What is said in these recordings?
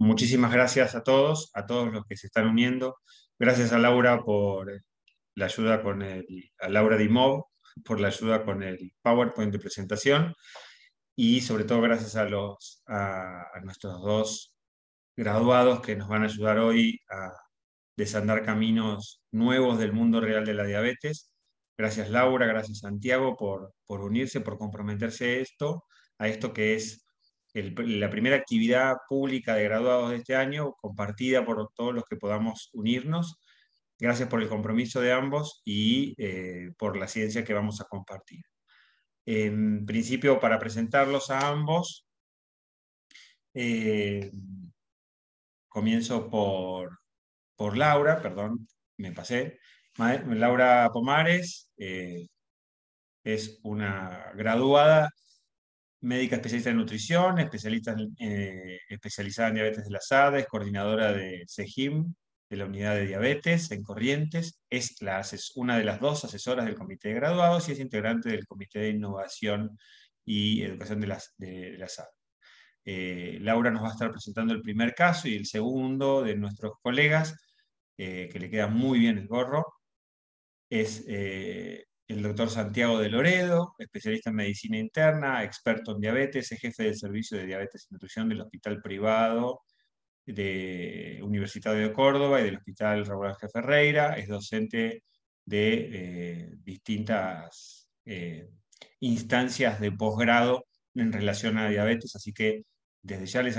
Muchísimas gracias a todos, a todos los que se están uniendo. Gracias a Laura por la ayuda con el, a Laura Dimov por la ayuda con el PowerPoint de presentación y sobre todo gracias a, los, a, nuestros dos graduados que nos van a ayudar hoy a desandar caminos nuevos del mundo real de la diabetes. Gracias Laura, gracias Santiago por, por unirse, por comprometerse a esto, a esto que es la primera actividad pública de graduados de este año, compartida por todos los que podamos unirnos. Gracias por el compromiso de ambos y eh, por la ciencia que vamos a compartir. En principio, para presentarlos a ambos, eh, comienzo por, Laura, perdón, me pasé. Laura Pomares eh, es una graduada médica especialista en nutrición, especialista eh, especializada en diabetes de la SAD, es coordinadora de CEGIM, de la unidad de diabetes en Corrientes, es una de las dos asesoras del comité de graduados y es integrante del comité de innovación y educación de la de, eh, Laura nos va a estar presentando el primer caso y el segundo de nuestros colegas, eh, que le queda muy bien el gorro, es el doctor Santiago de Loredo, especialista en medicina interna, experto en diabetes, es jefe del servicio de diabetes y nutrición del Hospital Privado de Universidad de Córdoba y del Hospital Raúl Ángel Ferreira, es docente de eh, distintas eh, instancias de posgrado en relación a diabetes, así que desde ya les,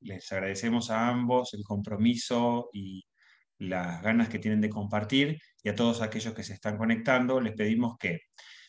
les agradecemos a ambos el compromiso y las ganas que tienen de compartir y a todos aquellos que se están conectando, les pedimos que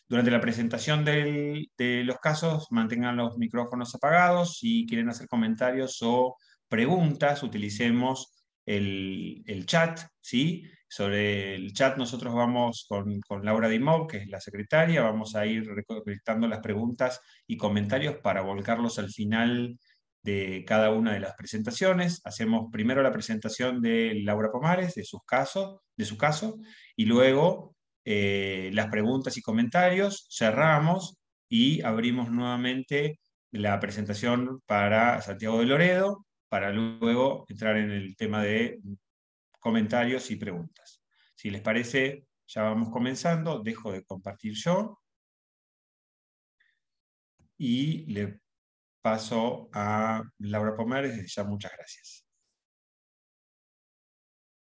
durante la presentación de los casos mantengan los micrófonos apagados. Si quieren hacer comentarios o preguntas, utilicemos el, chat. ¿sí? Sobre el chat nosotros vamos con, Laura Dimov, que es la secretaria, vamos a ir recolectando las preguntas y comentarios para volcarlos al final de cada una de las presentaciones. Hacemos primero la presentación de Laura Pomares, de, de su caso, y luego eh, las preguntas y comentarios, cerramos y abrimos nuevamente la presentación para Santiago de Loredo, para luego entrar en el tema de comentarios y preguntas. Si les parece, ya vamos comenzando, dejo de compartir yo y le paso a Laura Pomares. Ya muchas gracias.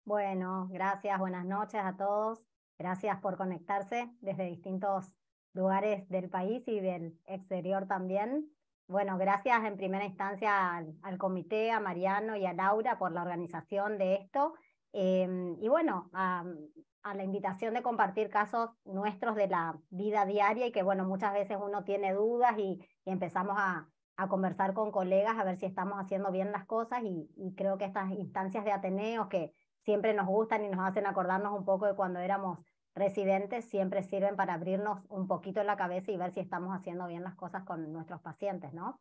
Bueno, gracias, buenas noches a todos. Gracias por conectarse desde distintos lugares del país y del exterior también. Bueno, gracias en primera instancia al, comité, a Mariano y a Laura por la organización de esto. Eh, y bueno, a, la invitación de compartir casos nuestros de la vida diaria y que bueno, muchas veces uno tiene dudas y empezamos a, a conversar con colegas a ver si estamos haciendo bien las cosas y, creo que estas instancias de Ateneos que siempre nos gustan y nos hacen acordarnos un poco de cuando éramos residentes siempre sirven para abrirnos un poquito la cabeza y ver si estamos haciendo bien las cosas con nuestros pacientes, ¿no?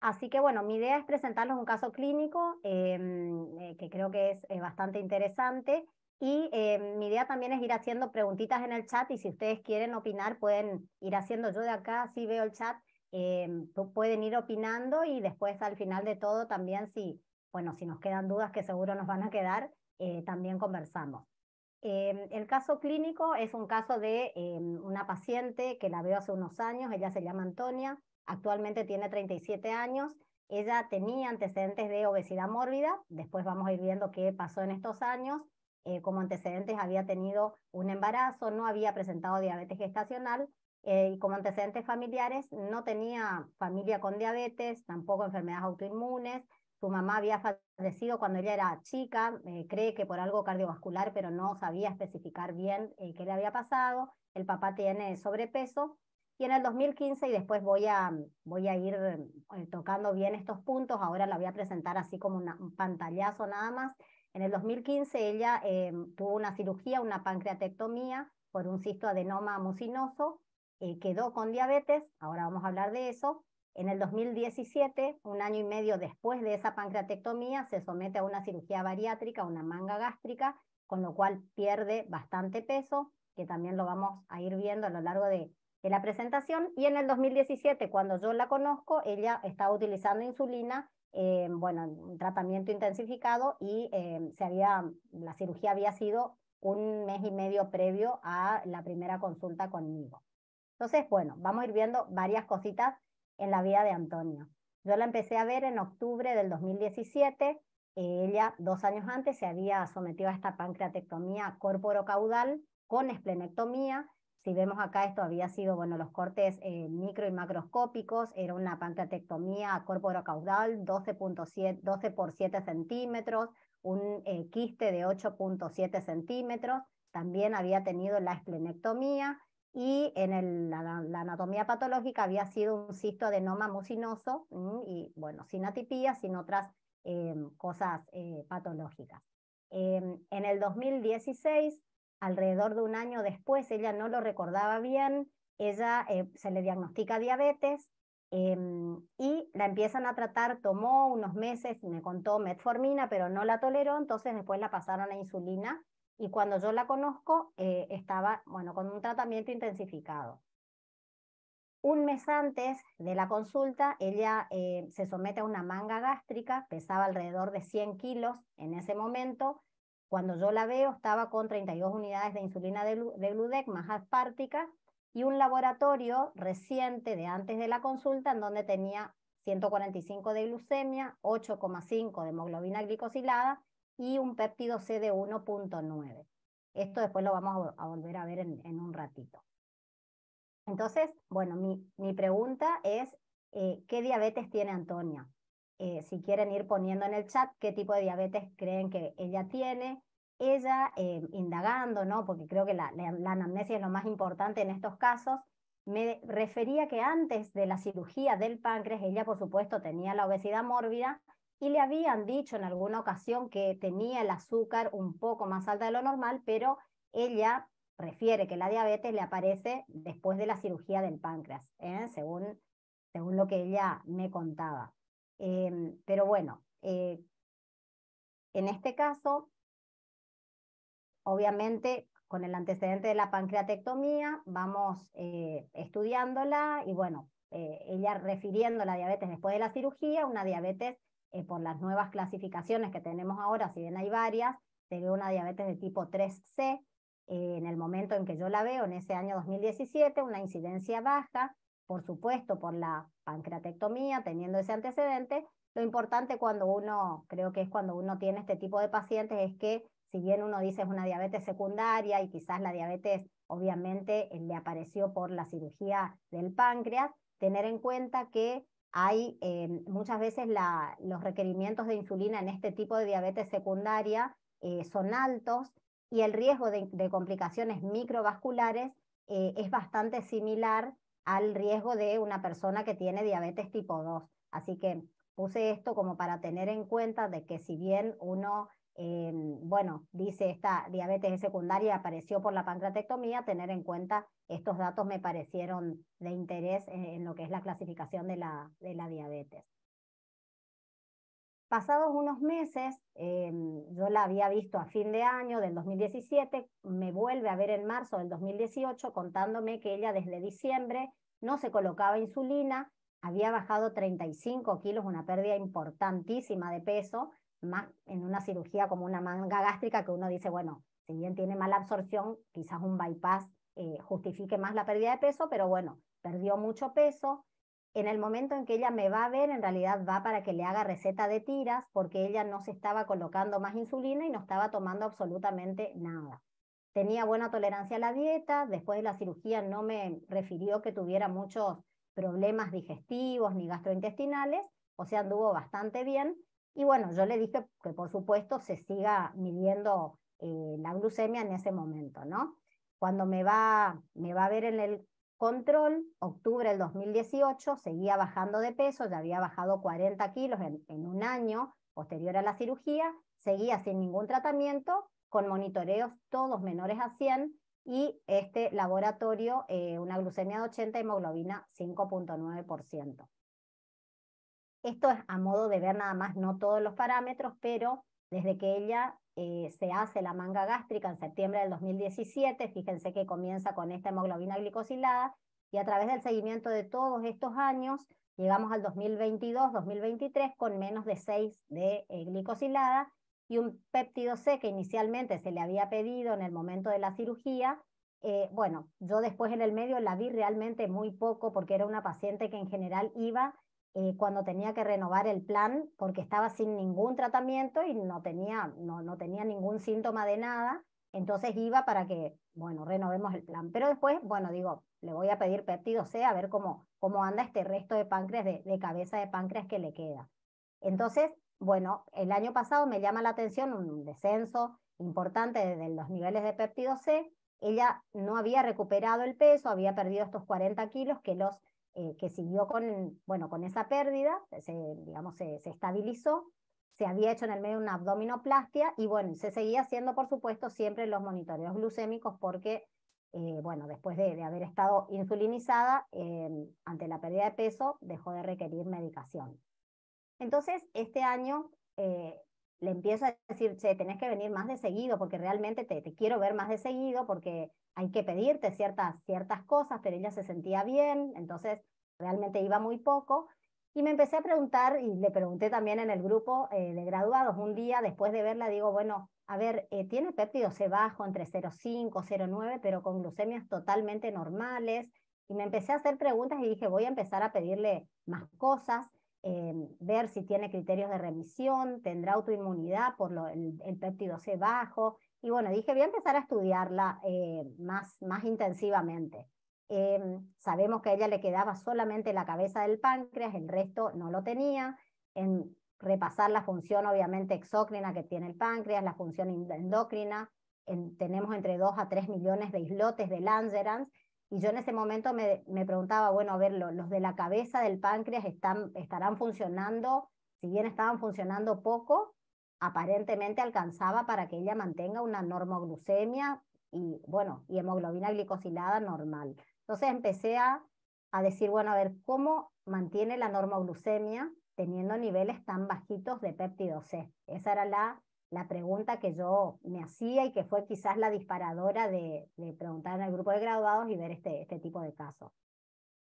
Así que bueno, mi idea es presentarles un caso clínico em, eh, que creo que es bastante interesante y em, mi idea también es ir haciendo preguntitas en el chat y si ustedes quieren opinar pueden ir haciendo yo de acá, si veo el chat Em, pueden ir opinando y después al final de todo también si, bueno, si nos quedan dudas que seguro nos van a quedar, eh, también conversamos. Em, el caso clínico es un caso de em, una paciente que la veo hace unos años, ella se llama Antonia, actualmente tiene 37 años, ella tenía antecedentes de obesidad mórbida, después vamos a ir viendo qué pasó en estos años, eh, como antecedentes había tenido un embarazo, no había presentado diabetes gestacional, eh, y como antecedentes familiares no tenía familia con diabetes, tampoco enfermedades autoinmunes. Su mamá había fallecido cuando ella era chica, eh, cree que por algo cardiovascular, pero no sabía especificar bien eh, qué le había pasado. El papá tiene sobrepeso. Y en el 2015, y después voy a, voy a ir tocando bien estos puntos, ahora la voy a presentar así como un pantallazo nada más. En el 2015 ella tuvo una cirugía, una pancreatectomía por un cisto adenoma mucinoso, quedó con diabetes, ahora vamos a hablar de eso. En el 2017, un año y medio después de esa pancreatectomía, se somete a una cirugía bariátrica, una manga gástrica, con lo cual pierde bastante peso, que también lo vamos a ir viendo a lo largo de, la presentación. Y en el 2017, cuando yo la conozco, ella estaba utilizando insulina, eh, bueno, un tratamiento intensificado y eh, se la cirugía había sido un mes y medio previo a la primera consulta conmigo. Entonces, bueno, vamos a ir viendo varias cositas en la vida de Antonio. Yo la empecé a ver en octubre del 2017. Eh, ella, dos años antes, se había sometido a esta pancreatectomía corporocaudal con esplenectomía. Si vemos acá, esto había sido, bueno, los cortes eh, micro y macroscópicos. Era una pancreatectomía corporocaudal, 12.7 12 por 7 centímetros, un eh, quiste de 8.7 centímetros. También había tenido la esplenectomía y en la, anatomía patológica había sido un cisto adenoma mucinoso y bueno, sin atipía, sin otras em, cosas eh, patológicas. Em, en el 2016, alrededor de un año después, ella no lo recordaba bien, ella eh, se le diagnostica diabetes em, y la empiezan a tratar, tomó unos meses, me contó metformina, pero no la toleró, entonces después la pasaron a insulina y cuando yo la conozco, eh, estaba, bueno, con un tratamiento intensificado. Un mes antes de la consulta, ella eh, se somete a una manga gástrica, pesaba alrededor de 100 kilos en ese momento. Cuando yo la veo, estaba con 32 unidades de insulina de, de Gludec más aspartica y un laboratorio reciente de antes de la consulta en donde tenía 145 de glucemia, 8,5 de hemoglobina glicosilada y un péptido C de 1.9. Esto después lo vamos a volver a ver en, un ratito. Entonces, bueno, mi, pregunta es, eh, ¿qué diabetes tiene Antonia? Eh, si quieren ir poniendo en el chat qué tipo de diabetes creen que ella tiene, ella eh, indagando, ¿no? porque creo que la, la, la, anamnesia es lo más importante en estos casos, me refería que antes de la cirugía del páncreas, ella por supuesto tenía la obesidad mórbida y le habían dicho en alguna ocasión que tenía el azúcar un poco más alta de lo normal, pero ella refiere que la diabetes le aparece después de la cirugía del páncreas, ¿eh? según, lo que ella me contaba. Em, pero bueno, eh, en este caso, obviamente con el antecedente de la pancreatectomía, vamos eh, estudiándola y bueno, ella refiriendo la diabetes después de la cirugía, una diabetes eh, por las nuevas clasificaciones que tenemos ahora, si bien hay varias, se una diabetes de tipo 3C. Eh, en el momento en que yo la veo, en ese año 2017, una incidencia baja, por supuesto, por la pancreatectomía, teniendo ese antecedente. Lo importante cuando uno, creo que es cuando uno tiene este tipo de pacientes, es que si bien uno dice es una diabetes secundaria y quizás la diabetes obviamente eh, le apareció por la cirugía del páncreas, tener en cuenta que hay em, muchas veces los requerimientos de insulina en este tipo de diabetes secundaria eh, son altos y el riesgo de, complicaciones microvasculares eh, es bastante similar al riesgo de una persona que tiene diabetes tipo 2. Así que puse esto como para tener en cuenta de que si bien uno Em, bueno, dice esta diabetes secundaria apareció por la pancreatectomía, tener en cuenta estos datos me parecieron de interés en, lo que es la clasificación de la, de la diabetes. Pasados unos meses, em, yo la había visto a fin de año del 2017, me vuelve a ver en marzo del 2018 contándome que ella desde diciembre no se colocaba insulina, había bajado 35 kilos, una pérdida importantísima de peso, en una cirugía como una manga gástrica que uno dice, bueno, si bien tiene mala absorción, quizás un bypass eh, justifique más la pérdida de peso, pero bueno, perdió mucho peso. En el momento en que ella me va a ver, en realidad va para que le haga receta de tiras porque ella no se estaba colocando más insulina y no estaba tomando absolutamente nada. Tenía buena tolerancia a la dieta, después de la cirugía no me refirió que tuviera muchos problemas digestivos ni gastrointestinales, o sea, anduvo bastante bien, y bueno, yo le dije que por supuesto se siga midiendo eh, la glucemia en ese momento, ¿no? Cuando me va, me va a ver en el control, octubre del 2018, seguía bajando de peso, ya había bajado 40 kilos en, un año posterior a la cirugía, seguía sin ningún tratamiento, con monitoreos todos menores a 100 y este laboratorio, eh, una glucemia de 80, hemoglobina 5.9%. Esto es a modo de ver nada más, no todos los parámetros, pero desde que ella eh, se hace la manga gástrica en septiembre del 2017, fíjense que comienza con esta hemoglobina glicosilada, y a través del seguimiento de todos estos años, llegamos al 2022-2023 con menos de 6 de eh, glicosilada y un péptido C que inicialmente se le había pedido en el momento de la cirugía. Eh, bueno, yo después en el medio la vi realmente muy poco porque era una paciente que en general iba cuando tenía que renovar el plan porque estaba sin ningún tratamiento y no tenía, no, tenía ningún síntoma de nada. Entonces iba para que, bueno, renovemos el plan. Pero después, bueno, digo, le voy a pedir péptido C a ver cómo, cómo anda este resto de páncreas, de, cabeza de páncreas que le queda. Entonces, bueno, el año pasado me llama la atención un descenso importante de los niveles de péptido C. Ella no había recuperado el peso, había perdido estos 40 kilos que los eh, que siguió con, bueno, con esa pérdida, se, digamos, se, estabilizó, se había hecho en el medio una abdominoplastia y bueno, se seguía haciendo, por supuesto, siempre los monitoreos glucémicos porque, eh, bueno, después de, haber estado insulinizada, eh, ante la pérdida de peso, dejó de requerir medicación. Entonces, este año, le empieza a decir, che, tenés que venir más de seguido porque realmente te, quiero ver más de seguido porque hay que pedirte ciertas, ciertas cosas, pero ella se sentía bien, entonces realmente iba muy poco. Y me empecé a preguntar, y le pregunté también en el grupo eh, de graduados, un día después de verla, digo, bueno, a ver, eh, tiene péptido se bajo entre 0,5, 0,9, pero con glucemias totalmente normales. Y me empecé a hacer preguntas y dije, voy a empezar a pedirle más cosas. Em, ver si tiene criterios de remisión, tendrá autoinmunidad por el, péptido C bajo. Y bueno, dije, voy a empezar a estudiarla eh, más, más intensivamente. Em, sabemos que a ella le quedaba solamente la cabeza del páncreas, el resto no lo tenía. En repasar la función, obviamente, exócrina que tiene el páncreas, la función endocrina. tenemos entre 2 a 3 millones de islotes de Langerhans y yo en ese momento me, preguntaba, bueno, a ver, los de la cabeza del páncreas están, estarán funcionando, si bien estaban funcionando poco, aparentemente alcanzaba para que ella mantenga una normoglucemia y, bueno, y hemoglobina glicosilada normal. Entonces empecé a, a decir, bueno, a ver, ¿cómo mantiene la normoglucemia teniendo niveles tan bajitos de péptido C? Esa era la la pregunta que yo me hacía y que fue quizás la disparadora de, preguntar en el grupo de graduados y ver este, este, tipo de casos.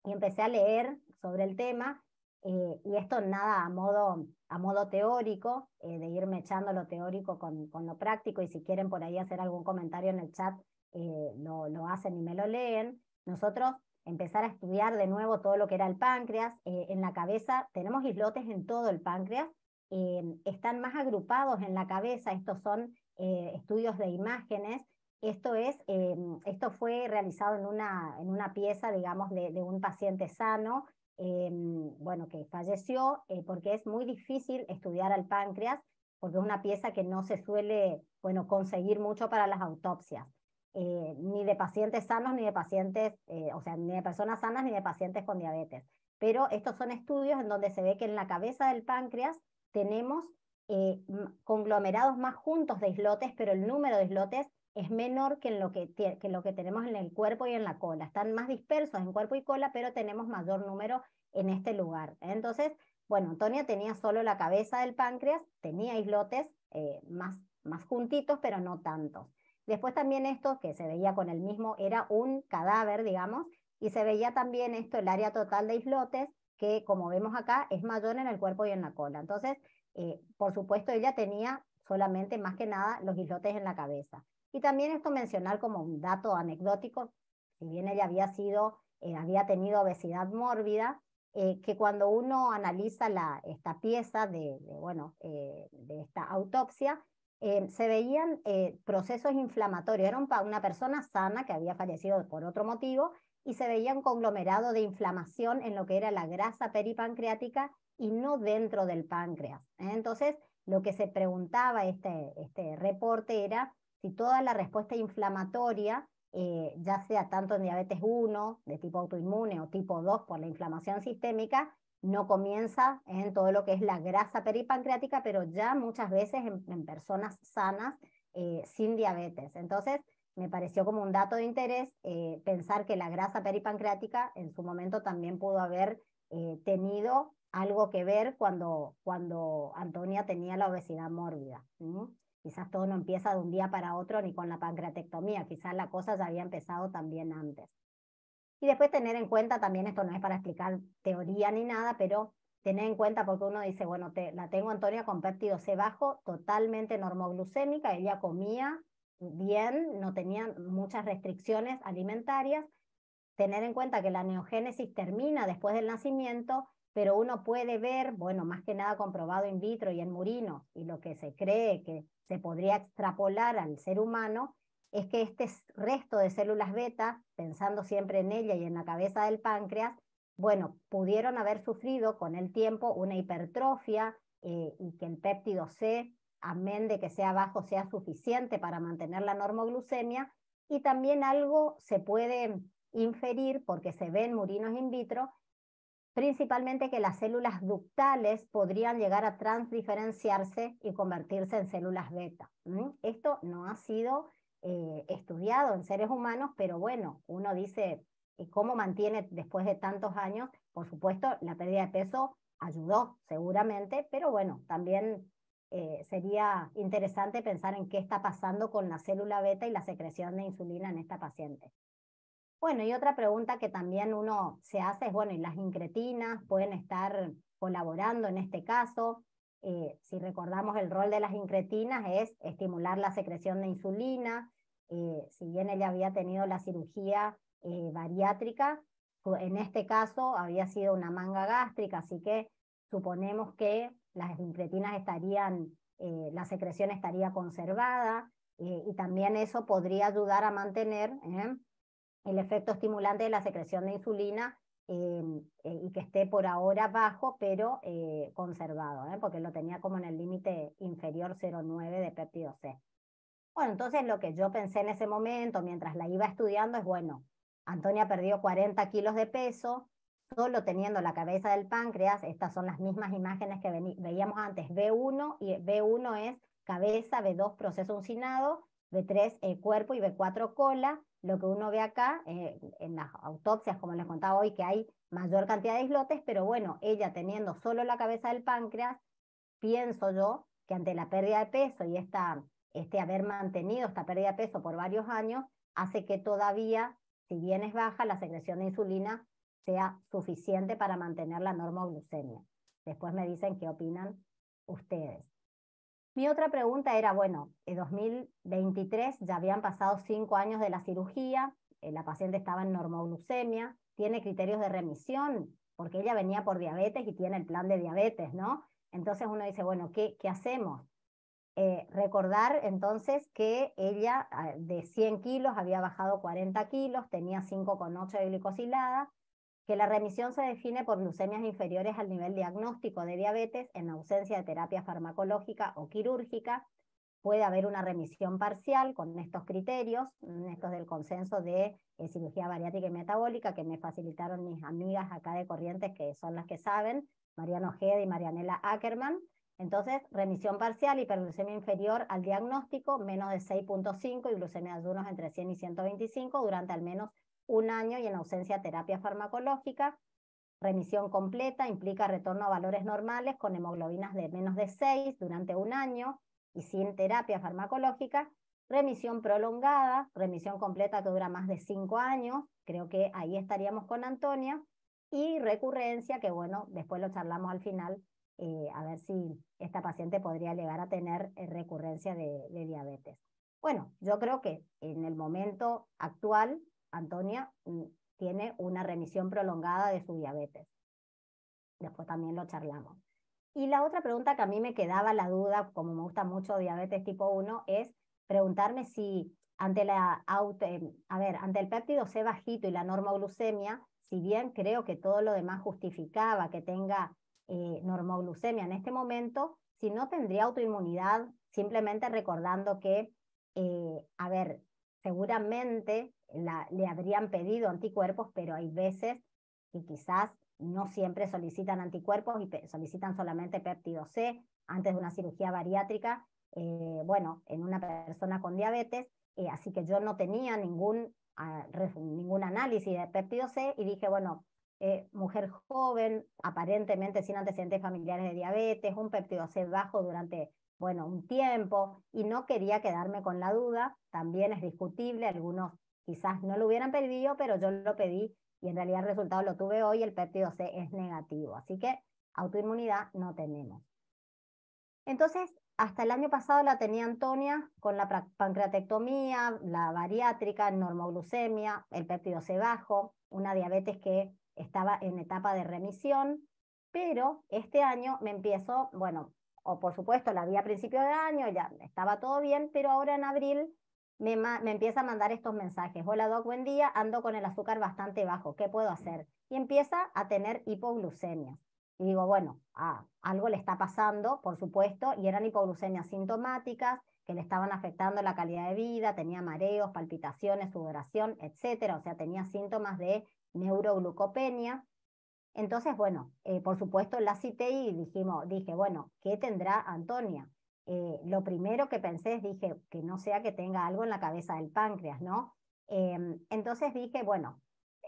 Y empecé a leer sobre el tema, eh, y esto nada a modo, a modo teórico, eh, de irme echando lo teórico con, lo práctico, y si quieren por ahí hacer algún comentario en el chat, eh, lo, hacen y me lo leen. Nosotros empezar a estudiar de nuevo todo lo que era el páncreas. Eh, en la cabeza tenemos islotes en todo el páncreas, Em, están más agrupados en la cabeza, estos son eh, estudios de imágenes, esto, es, em, esto fue realizado en una, pieza, digamos, de, un paciente sano, em, bueno, que falleció, eh, porque es muy difícil estudiar al páncreas, porque es una pieza que no se suele, bueno, conseguir mucho para las autopsias. Eh, ni de pacientes sanos, ni de pacientes, o sea, ni de personas sanas, ni de pacientes con diabetes. Pero estos son estudios en donde se ve que en la cabeza del páncreas tenemos eh, conglomerados más juntos de islotes, pero el número de islotes es menor que lo que, lo que tenemos en el cuerpo y en la cola. Están más dispersos en cuerpo y cola, pero tenemos mayor número en este lugar. Entonces, bueno, Antonia tenía solo la cabeza del páncreas, tenía islotes eh, más, más juntitos, pero no tantos. Después también esto, que se veía con el mismo, era un cadáver, digamos, y se veía también esto, el área total de islotes, que como vemos acá es mayor en el cuerpo y en la cola. Entonces, eh, por supuesto, ella tenía solamente más que nada los islotes en la cabeza. Y también esto mencionar como un dato anecdótico, si bien ella había sido, eh, había tenido obesidad mórbida, eh, que cuando uno analiza esta pieza de, bueno, esta autopsia, se veían procesos inflamatorios. Era una persona sana que había fallecido por otro motivo y se veía un conglomerado de inflamación en lo que era la grasa peripancreática y no dentro del páncreas. ¿eh? Entonces, lo que se preguntaba este, este reporte era si toda la respuesta inflamatoria, eh, ya sea tanto en diabetes 1, de tipo autoinmune o tipo 2 por la inflamación sistémica, no comienza en todo lo que es la grasa peripancreática, pero ya muchas veces en, personas sanas eh, sin diabetes. Entonces, me pareció como un dato de interés eh, pensar que la grasa peripancreática en su momento también pudo haber eh, tenido algo que ver cuando, cuando Antonia tenía la obesidad mórbida. Quizás todo no empieza de un día para otro ni con la pancreatectomía, quizás la cosa ya había empezado también antes. Y después tener en cuenta también, esto no es para explicar teoría ni nada, pero tener en cuenta porque uno dice, bueno, la tengo Antonia con péptido C bajo, totalmente normoglucémica, ella comía bien, no tenían muchas restricciones alimentarias. Tener en cuenta que la neogénesis termina después del nacimiento, pero uno puede ver, bueno, más que nada comprobado in vitro y en murino, y lo que se cree que se podría extrapolar al ser humano, es que este resto de células beta, pensando siempre en ella y en la cabeza del páncreas, bueno, pudieron haber sufrido con el tiempo una hipertrofia eh, y que el péptido C amén de que sea bajo, sea suficiente para mantener la normoglucemia. Y también algo se puede inferir, porque se ven murinos in vitro, principalmente que las células ductales podrían llegar a transdiferenciarse y convertirse en células beta. Esto no ha sido eh, estudiado en seres humanos, pero bueno, uno dice, ¿cómo mantiene después de tantos años? Por supuesto, la pérdida de peso ayudó seguramente, pero bueno, también eh, sería interesante pensar en qué está pasando con la célula beta y la secreción de insulina en esta paciente. Bueno, y otra pregunta que también uno se hace es, bueno, ¿y las incretinas pueden estar colaborando en este caso? Eh, si recordamos el rol de las incretinas es estimular la secreción de insulina, eh, si bien ella había tenido la cirugía bariátrica, pues, en este caso había sido una manga gástrica, así que suponemos que las incretinas estarían, eh, la secreción estaría conservada eh, y también eso podría ayudar a mantener ¿eh? el efecto estimulante de la secreción de insulina em, y que esté por ahora bajo, pero conservado, porque lo tenía como en el límite inferior 0,9 de péptido C. Bueno, entonces lo que yo pensé en ese momento, mientras la iba estudiando, es bueno, Antonia perdió 40 kilos de peso, solo teniendo la cabeza del páncreas, estas son las mismas imágenes que veíamos antes, B1 y B1 es cabeza, B2 proceso uncinado, B3 el eh, cuerpo y B4 cola. Lo que uno ve acá eh, en las autopsias, como les contaba hoy, que hay mayor cantidad de islotes, pero bueno, ella teniendo solo la cabeza del páncreas, pienso yo que ante la pérdida de peso y esta, este haber mantenido esta pérdida de peso por varios años, hace que todavía, si bien es baja, la secreción de insulina sea suficiente para mantener la normoglucemia. Después me dicen qué opinan ustedes. Mi otra pregunta era, bueno, en 2023 ya habían pasado cinco años de la cirugía, eh, la paciente estaba en normoglucemia, tiene criterios de remisión, porque ella venía por diabetes y tiene el plan de diabetes, ¿no? Entonces uno dice, bueno, ¿qué, hacemos? Eh, recordar entonces que ella ah, de 100 kilos había bajado 40 kilos, tenía 5,8 de glicosilada, que la remisión se define por glucemias inferiores al nivel diagnóstico de diabetes en ausencia de terapia farmacológica o quirúrgica. Puede haber una remisión parcial con estos criterios, mm, estos del consenso de eh, cirugía bariátrica y metabólica que me facilitaron mis amigas acá de Corrientes, que son las que saben, Mariano Ojeda y Marianela Ackerman. Entonces, remisión parcial, hiperglucemia inferior al diagnóstico, menos de 6.5 y glucemia de entre 100 y 125 durante al menos un año y en ausencia de terapia farmacológica. Remisión completa implica retorno a valores normales con hemoglobinas de menos de 6 durante un año y sin terapia farmacológica. Remisión prolongada, remisión completa que dura más de 5 años, creo que ahí estaríamos con Antonia. Y recurrencia, que bueno, después lo charlamos al final, eh, a ver si esta paciente podría llegar a tener eh, recurrencia de diabetes. Bueno, yo creo que en el momento actual Antonia mm, tiene una remisión prolongada de su diabetes. Después también lo charlamos. Y la otra pregunta que a mí me quedaba la duda, como me gusta mucho diabetes tipo 1, es preguntarme si ante, la em, ver, ante el péptido C bajito y la normoglucemia, si bien creo que todo lo demás justificaba que tenga eh, normoglucemia en este momento, si no tendría autoinmunidad, simplemente recordando que, eh, a ver, seguramente le habrían pedido anticuerpos, pero hay veces que quizás no siempre solicitan anticuerpos y solicitan solamente péptido C antes de una cirugía bariátrica, eh, bueno, en una persona con diabetes, eh, así que yo no tenía ningún, ah, ningún análisis de péptido C y dije, bueno, eh, mujer joven, aparentemente sin antecedentes familiares de diabetes, un péptido C bajo durante bueno, un tiempo y no quería quedarme con la duda, también es discutible, algunos quizás no lo hubieran pedido, pero yo lo pedí y en realidad el resultado lo tuve hoy, el péptido C es negativo, así que autoinmunidad no tenemos. Entonces, hasta el año pasado la tenía Antonia con la pancreatectomía, la bariátrica, normoglucemia, el péptido C bajo, una diabetes que estaba en etapa de remisión, pero este año me empiezo, bueno, o por supuesto la vi a principio de año, ya estaba todo bien, pero ahora en abril me, empieza a mandar estos mensajes. Hola Doc, buen día, ando con el azúcar bastante bajo, ¿qué puedo hacer? Y empieza a tener hipoglucemia. Y digo, bueno, ah, algo le está pasando, por supuesto, y eran hipoglucemias sintomáticas que le estaban afectando la calidad de vida, tenía mareos, palpitaciones, sudoración, etcétera, o sea, tenía síntomas de neuroglucopenia, entonces, bueno, eh, por supuesto la cité y dijimos, dije, bueno, ¿qué tendrá Antonia? Eh, lo primero que pensé es, dije, que no sea que tenga algo en la cabeza del páncreas, ¿no? Em, entonces dije, bueno,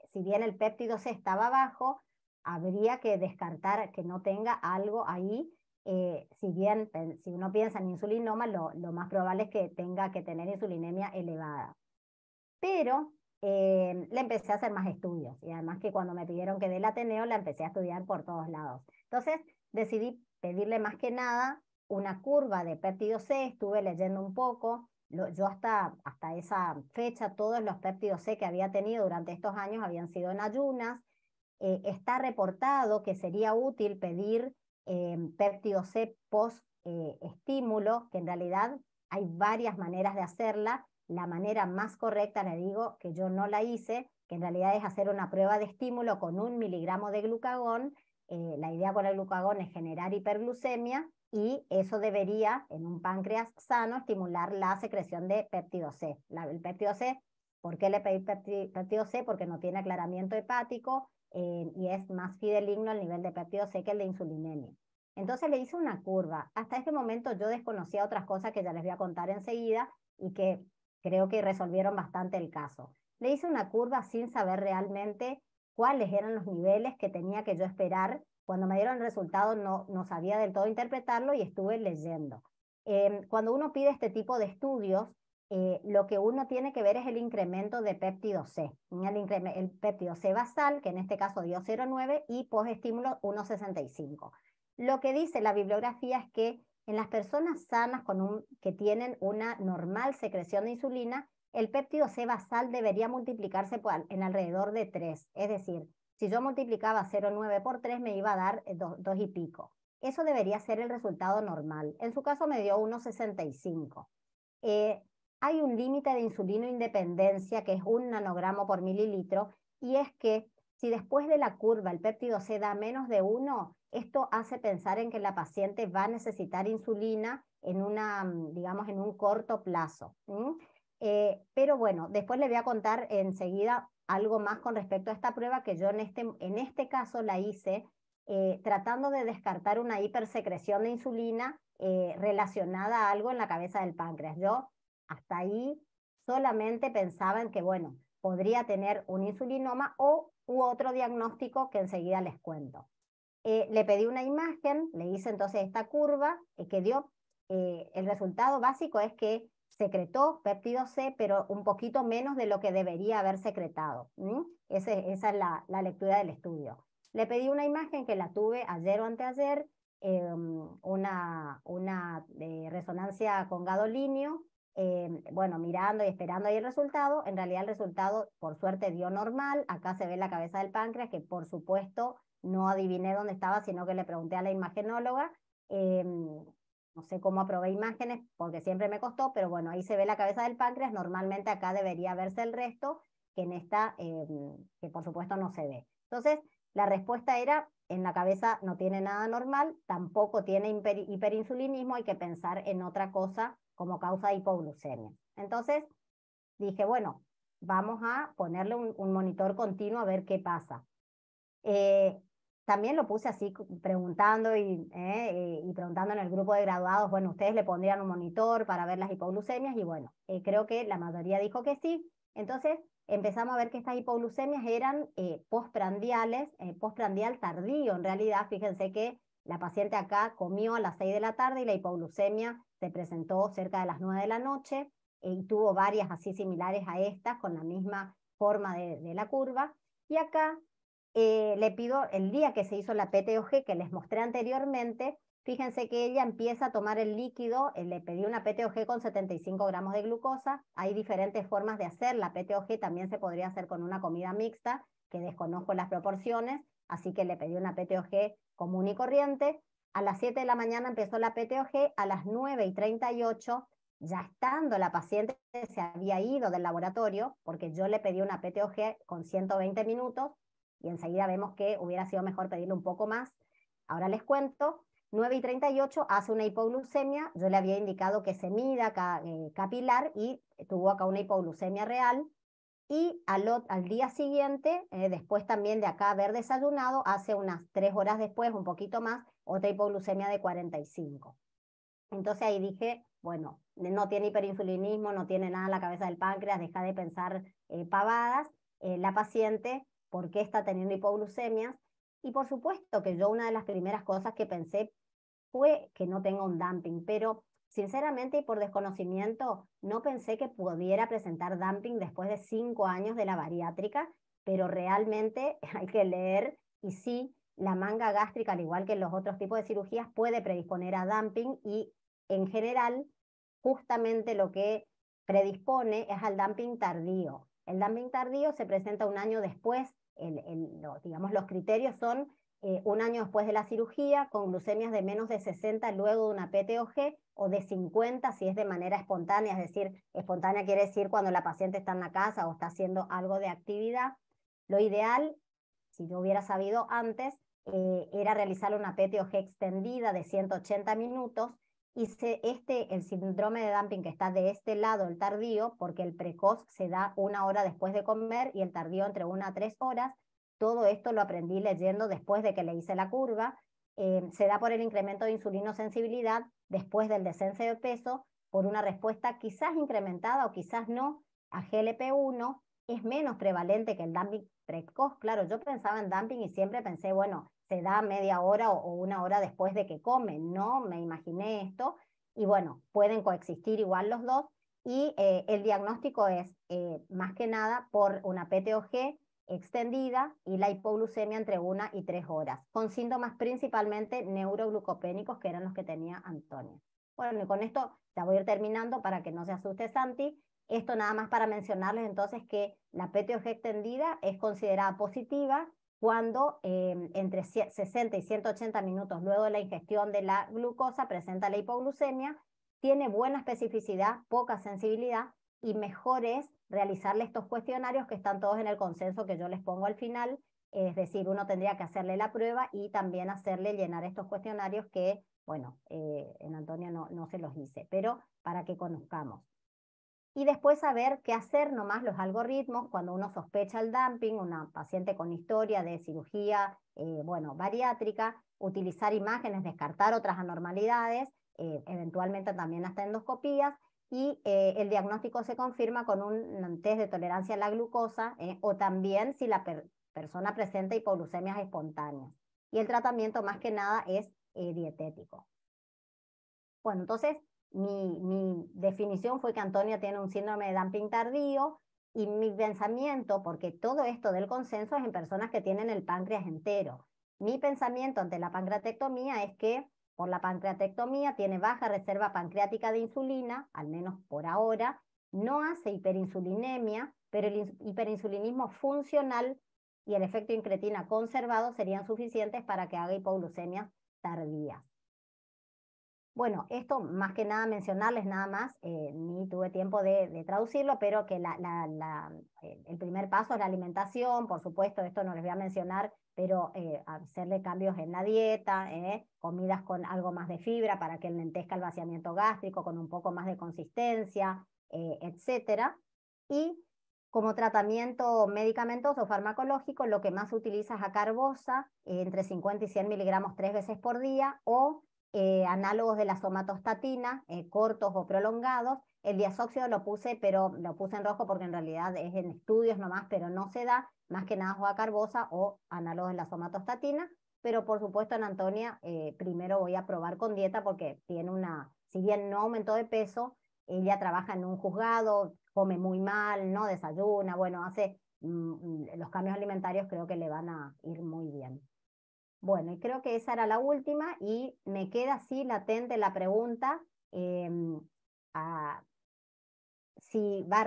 si bien el péptido C estaba bajo, habría que descartar que no tenga algo ahí. Eh, si bien, si uno piensa en insulinoma, lo, lo más probable es que tenga que tener insulinemia elevada. Pero eh, le empecé a hacer más estudios y además que cuando me pidieron que dé el Ateneo la empecé a estudiar por todos lados. Entonces decidí pedirle más que nada una curva de péptido C, estuve leyendo un poco, yo hasta, hasta esa fecha todos los péptidos C que había tenido durante estos años habían sido en ayunas, eh, está reportado que sería útil pedir eh, péptido C post eh, estímulo, que en realidad hay varias maneras de hacerla, la manera más correcta, le digo que yo no la hice, que en realidad es hacer una prueba de estímulo con un miligramo de glucagón. Eh, la idea con el glucagón es generar hiperglucemia y eso debería, en un páncreas sano, estimular la secreción de péptido C. La, el péptido C, ¿por qué le pedí péptido C? Porque no tiene aclaramiento hepático eh, y es más fideligno al nivel de péptido C que el de insulinemia. Entonces le hice una curva. Hasta este momento yo desconocía otras cosas que ya les voy a contar enseguida y que creo que resolvieron bastante el caso. Le hice una curva sin saber realmente cuáles eran los niveles que tenía que yo esperar. Cuando me dieron el resultado no, no sabía del todo interpretarlo y estuve leyendo. Em, cuando uno pide este tipo de estudios, eh, lo que uno tiene que ver es el incremento de péptido C, el, el péptido C basal, que en este caso dio 0,9 y postestímulo 1,65. Lo que dice la bibliografía es que en las personas sanas con que tienen una normal secreción de insulina, el péptido C basal debería multiplicarse en alrededor de 3. Es decir, si yo multiplicaba 0,9 por 3 me iba a dar 2, eh, y pico. Eso debería ser el resultado normal. En su caso me dio 1,65. Eh, hay un límite de insulino independencia que es un nanogramo por mililitro y es que si después de la curva el péptido C da menos de 1, esto hace pensar en que la paciente va a necesitar insulina en una, mm, digamos, en un corto plazo. Eh, pero bueno, después le voy a contar enseguida algo más con respecto a esta prueba que yo en este, en este caso la hice eh, tratando de descartar una hipersecreción de insulina eh, relacionada a algo en la cabeza del páncreas. Yo hasta ahí solamente pensaba en que, bueno, podría tener un insulinoma o u otro diagnóstico que enseguida les cuento. Eh, le pedí una imagen, le hice entonces esta curva eh, que dio, eh, el resultado básico es que secretó péptido C, pero un poquito menos de lo que debería haber secretado. esa es la, lectura del estudio. Le pedí una imagen que la tuve ayer o anteayer, em, una, resonancia con gadolinio, em, bueno, mirando y esperando ahí el resultado, en realidad el resultado por suerte dio normal, acá se ve la cabeza del páncreas que por supuesto no adiviné dónde estaba, sino que le pregunté a la imagenóloga. Eh, no sé cómo aprobé imágenes, porque siempre me costó, pero bueno, ahí se ve la cabeza del páncreas. Normalmente acá debería verse el resto, que en esta, eh, que por supuesto no se ve. Entonces, la respuesta era, en la cabeza no tiene nada normal, tampoco tiene hiperinsulinismo, hay que pensar en otra cosa como causa de hipoglucemia. Entonces, dije, bueno, vamos a ponerle un, monitor continuo a ver qué pasa. Eh, también lo puse así preguntando eh, y, preguntando en el grupo de graduados, bueno, ustedes le pondrían un monitor para ver las hipoglucemias y bueno, eh, creo que la mayoría dijo que sí. Entonces empezamos a ver que estas hipoglucemias eran eh, postprandiales, postprandial tardío en realidad. Fíjense que la paciente acá comió a las 6 de la tarde y la hipoglucemia se presentó cerca de las 9 de la noche y tuvo varias así similares a estas con la misma forma de la curva. Y acá eh, le pido el día que se hizo la PTOG que les mostré anteriormente, fíjense que ella empieza a tomar el líquido, eh, le pedí una PTOG con 75 gramos de glucosa, hay diferentes formas de hacer, la PTOG también se podría hacer con una comida mixta, que desconozco las proporciones, así que le pedí una PTOG común y corriente. A las 7 de la mañana empezó la PTOG, a las 9 y 38, ya estando la paciente se había ido del laboratorio, porque yo le pedí una PTOG con 120 minutos, y enseguida vemos que hubiera sido mejor pedirle un poco más. Ahora les cuento, 9 y 38 hace una hipoglucemia, yo le había indicado que se mida eh, capilar y tuvo acá una hipoglucemia real. Y al, día siguiente, eh, después también de acá haber desayunado, hace unas tres horas después, un poquito más, otra hipoglucemia de 45. Entonces ahí dije, bueno, no tiene hiperinsulinismo, no tiene nada en la cabeza del páncreas, deja de pensar eh, pavadas. la paciente por qué está teniendo hipoglucemias. Y por supuesto que yo una de las primeras cosas que pensé fue que no tenga un dumping, pero sinceramente y por desconocimiento no pensé que pudiera presentar dumping después de cinco años de la bariátrica, pero realmente hay que leer y sí, la manga gástrica, al igual que los otros tipos de cirugías, puede predisponer a dumping y en general justamente lo que predispone es al dumping tardío. El dumping tardío se presenta un año después digamos, los criterios son eh, un año después de la cirugía, con glucemias de menos de 60 luego de una PTOG o de 50 si es de manera espontánea, es decir, espontánea quiere decir cuando la paciente está en la casa o está haciendo algo de actividad. Lo ideal, si yo hubiera sabido antes, eh, era realizar una PTOG extendida de 180 minutos y este, el síndrome de dumping que está de este lado, el tardío, porque el precoz se da una hora después de comer y el tardío entre una a tres horas. Todo esto lo aprendí leyendo después de que le hice la curva. Eh, se da por el incremento de insulinosensibilidad después del descenso de peso, por una respuesta quizás incrementada o quizás no a GLP-1. Es menos prevalente que el dumping precoz. Claro, yo pensaba en dumping y siempre pensé, bueno, se da media hora o, una hora después de que come, ¿no? Me imaginé esto. Y bueno, pueden coexistir igual los dos. Y eh, el diagnóstico es eh, más que nada por una PTOG extendida y la hipoglucemia entre una y tres horas, con síntomas principalmente neuroglucopénicos que eran los que tenía Antonio. Bueno, y con esto ya voy a ir terminando para que no se asuste Santi. Esto nada más para mencionarles entonces que la PTOG extendida es considerada positiva cuando em, entre 60 y 180 minutos luego de la ingestión de la glucosa presenta la hipoglucemia, tiene buena especificidad, poca sensibilidad y mejor es realizarle estos cuestionarios que están todos en el consenso que yo les pongo al final, es decir, uno tendría que hacerle la prueba y también hacerle llenar estos cuestionarios que, bueno, eh, en Antonio no, no se los hice, pero para que conozcamos y después saber qué hacer nomás los algoritmos cuando uno sospecha el dumping, una paciente con historia de cirugía, eh, bueno, bariátrica, utilizar imágenes, descartar otras anormalidades, eh, eventualmente también hasta endoscopías, y eh, el diagnóstico se confirma con un test de tolerancia a la glucosa o también si la persona presenta hipoglucemias espontáneas. Y el tratamiento más que nada es dietético. Bueno, entonces mi, definición fue que Antonia tiene un síndrome de dumping tardío y mi pensamiento, porque todo esto del consenso es en personas que tienen el páncreas entero. Mi pensamiento ante la pancreatectomía es que por la pancreatectomía tiene baja reserva pancreática de insulina, al menos por ahora, no hace hiperinsulinemia, pero el hiperinsulinismo funcional y el efecto incretina conservado serían suficientes para que haga hipoglucemias tardías. Bueno, esto más que nada mencionarles nada más, eh, ni tuve tiempo de, traducirlo, pero que eh, el primer paso es la alimentación, por supuesto, esto no les voy a mencionar, pero eh, hacerle cambios en la dieta, comidas con algo más de fibra para que lentezca el vaciamiento gástrico con un poco más de consistencia, etc. Y como tratamiento medicamentoso farmacológico, lo que más utilizas utiliza es a carbosa, entre 50 y 100 miligramos tres veces por día, o eh, análogos de la somatostatina, eh, cortos o prolongados. El diazóxido lo puse, pero lo puse en rojo porque en realidad es en estudios nomás, pero no se da, más que nada joa carbosa o análogos de la somatostatina. Pero por supuesto, en Antonia, eh, primero voy a probar con dieta porque tiene una, si bien no aumentó de peso, ella trabaja en un juzgado, come muy mal, no desayuna, bueno, hace mm, mm, los cambios alimentarios creo que le van a ir muy bien. Bueno, y creo que esa era la última y me queda así latente la pregunta em, a, si va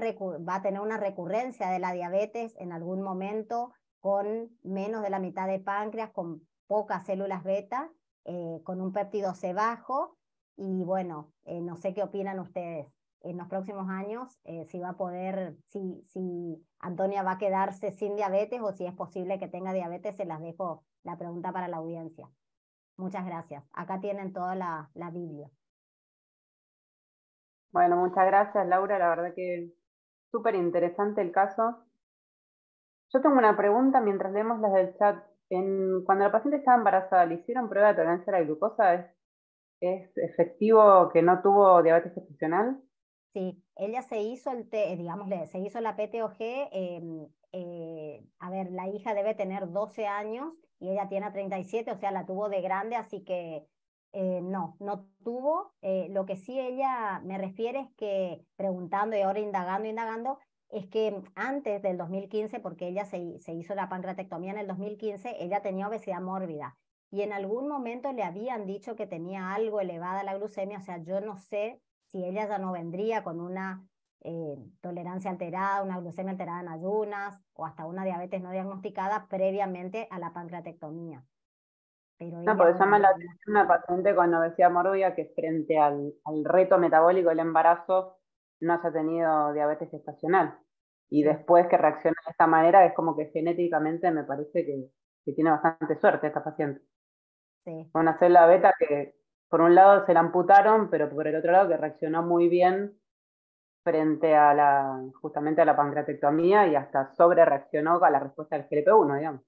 a, tener una recurrencia de la diabetes en algún momento con menos de la mitad de páncreas, con pocas células beta, eh, con un péptido C bajo y bueno, eh, no sé qué opinan ustedes en los próximos años, eh, si va a poder, si, si Antonia va a quedarse sin diabetes o si es posible que tenga diabetes, se las dejo la pregunta para la audiencia. Muchas gracias. Acá tienen toda la, la Biblia. Bueno, muchas gracias Laura, la verdad que súper interesante el caso. Yo tengo una pregunta mientras leemos las del chat. cuando la paciente estaba embarazada, ¿le hicieron prueba de tolerancia a la glucosa? ¿Es, efectivo que no tuvo diabetes gestacional? Sí, ella se hizo el se hizo la PTOG. Em, eh, a ver, la hija debe tener 12 años y ella tiene 37, o sea, la tuvo de grande, así que eh, no, no tuvo. Eh, lo que sí ella me refiere es que, preguntando y ahora indagando, indagando, es que antes del 2015, porque ella se, se hizo la pancreatectomía en el 2015, ella tenía obesidad mórbida y en algún momento le habían dicho que tenía algo elevada la glucemia, o sea, yo no sé si ella ya no vendría con una eh, tolerancia alterada, una glucemia alterada en ayunas o hasta una diabetes no diagnosticada previamente a la pancreatectomía. Pero no, eso llama la atención una paciente con obesidad morbida que frente al, reto metabólico del embarazo no haya tenido diabetes gestacional. Y después que reacciona de esta manera es como que genéticamente me parece que, tiene bastante suerte esta paciente. Sí. hacer célula beta que por un lado se la amputaron, pero por el otro lado que reaccionó muy bien frente a la, justamente a la pancreatectomía y hasta sobre reaccionó a la respuesta del GLP-1, digamos.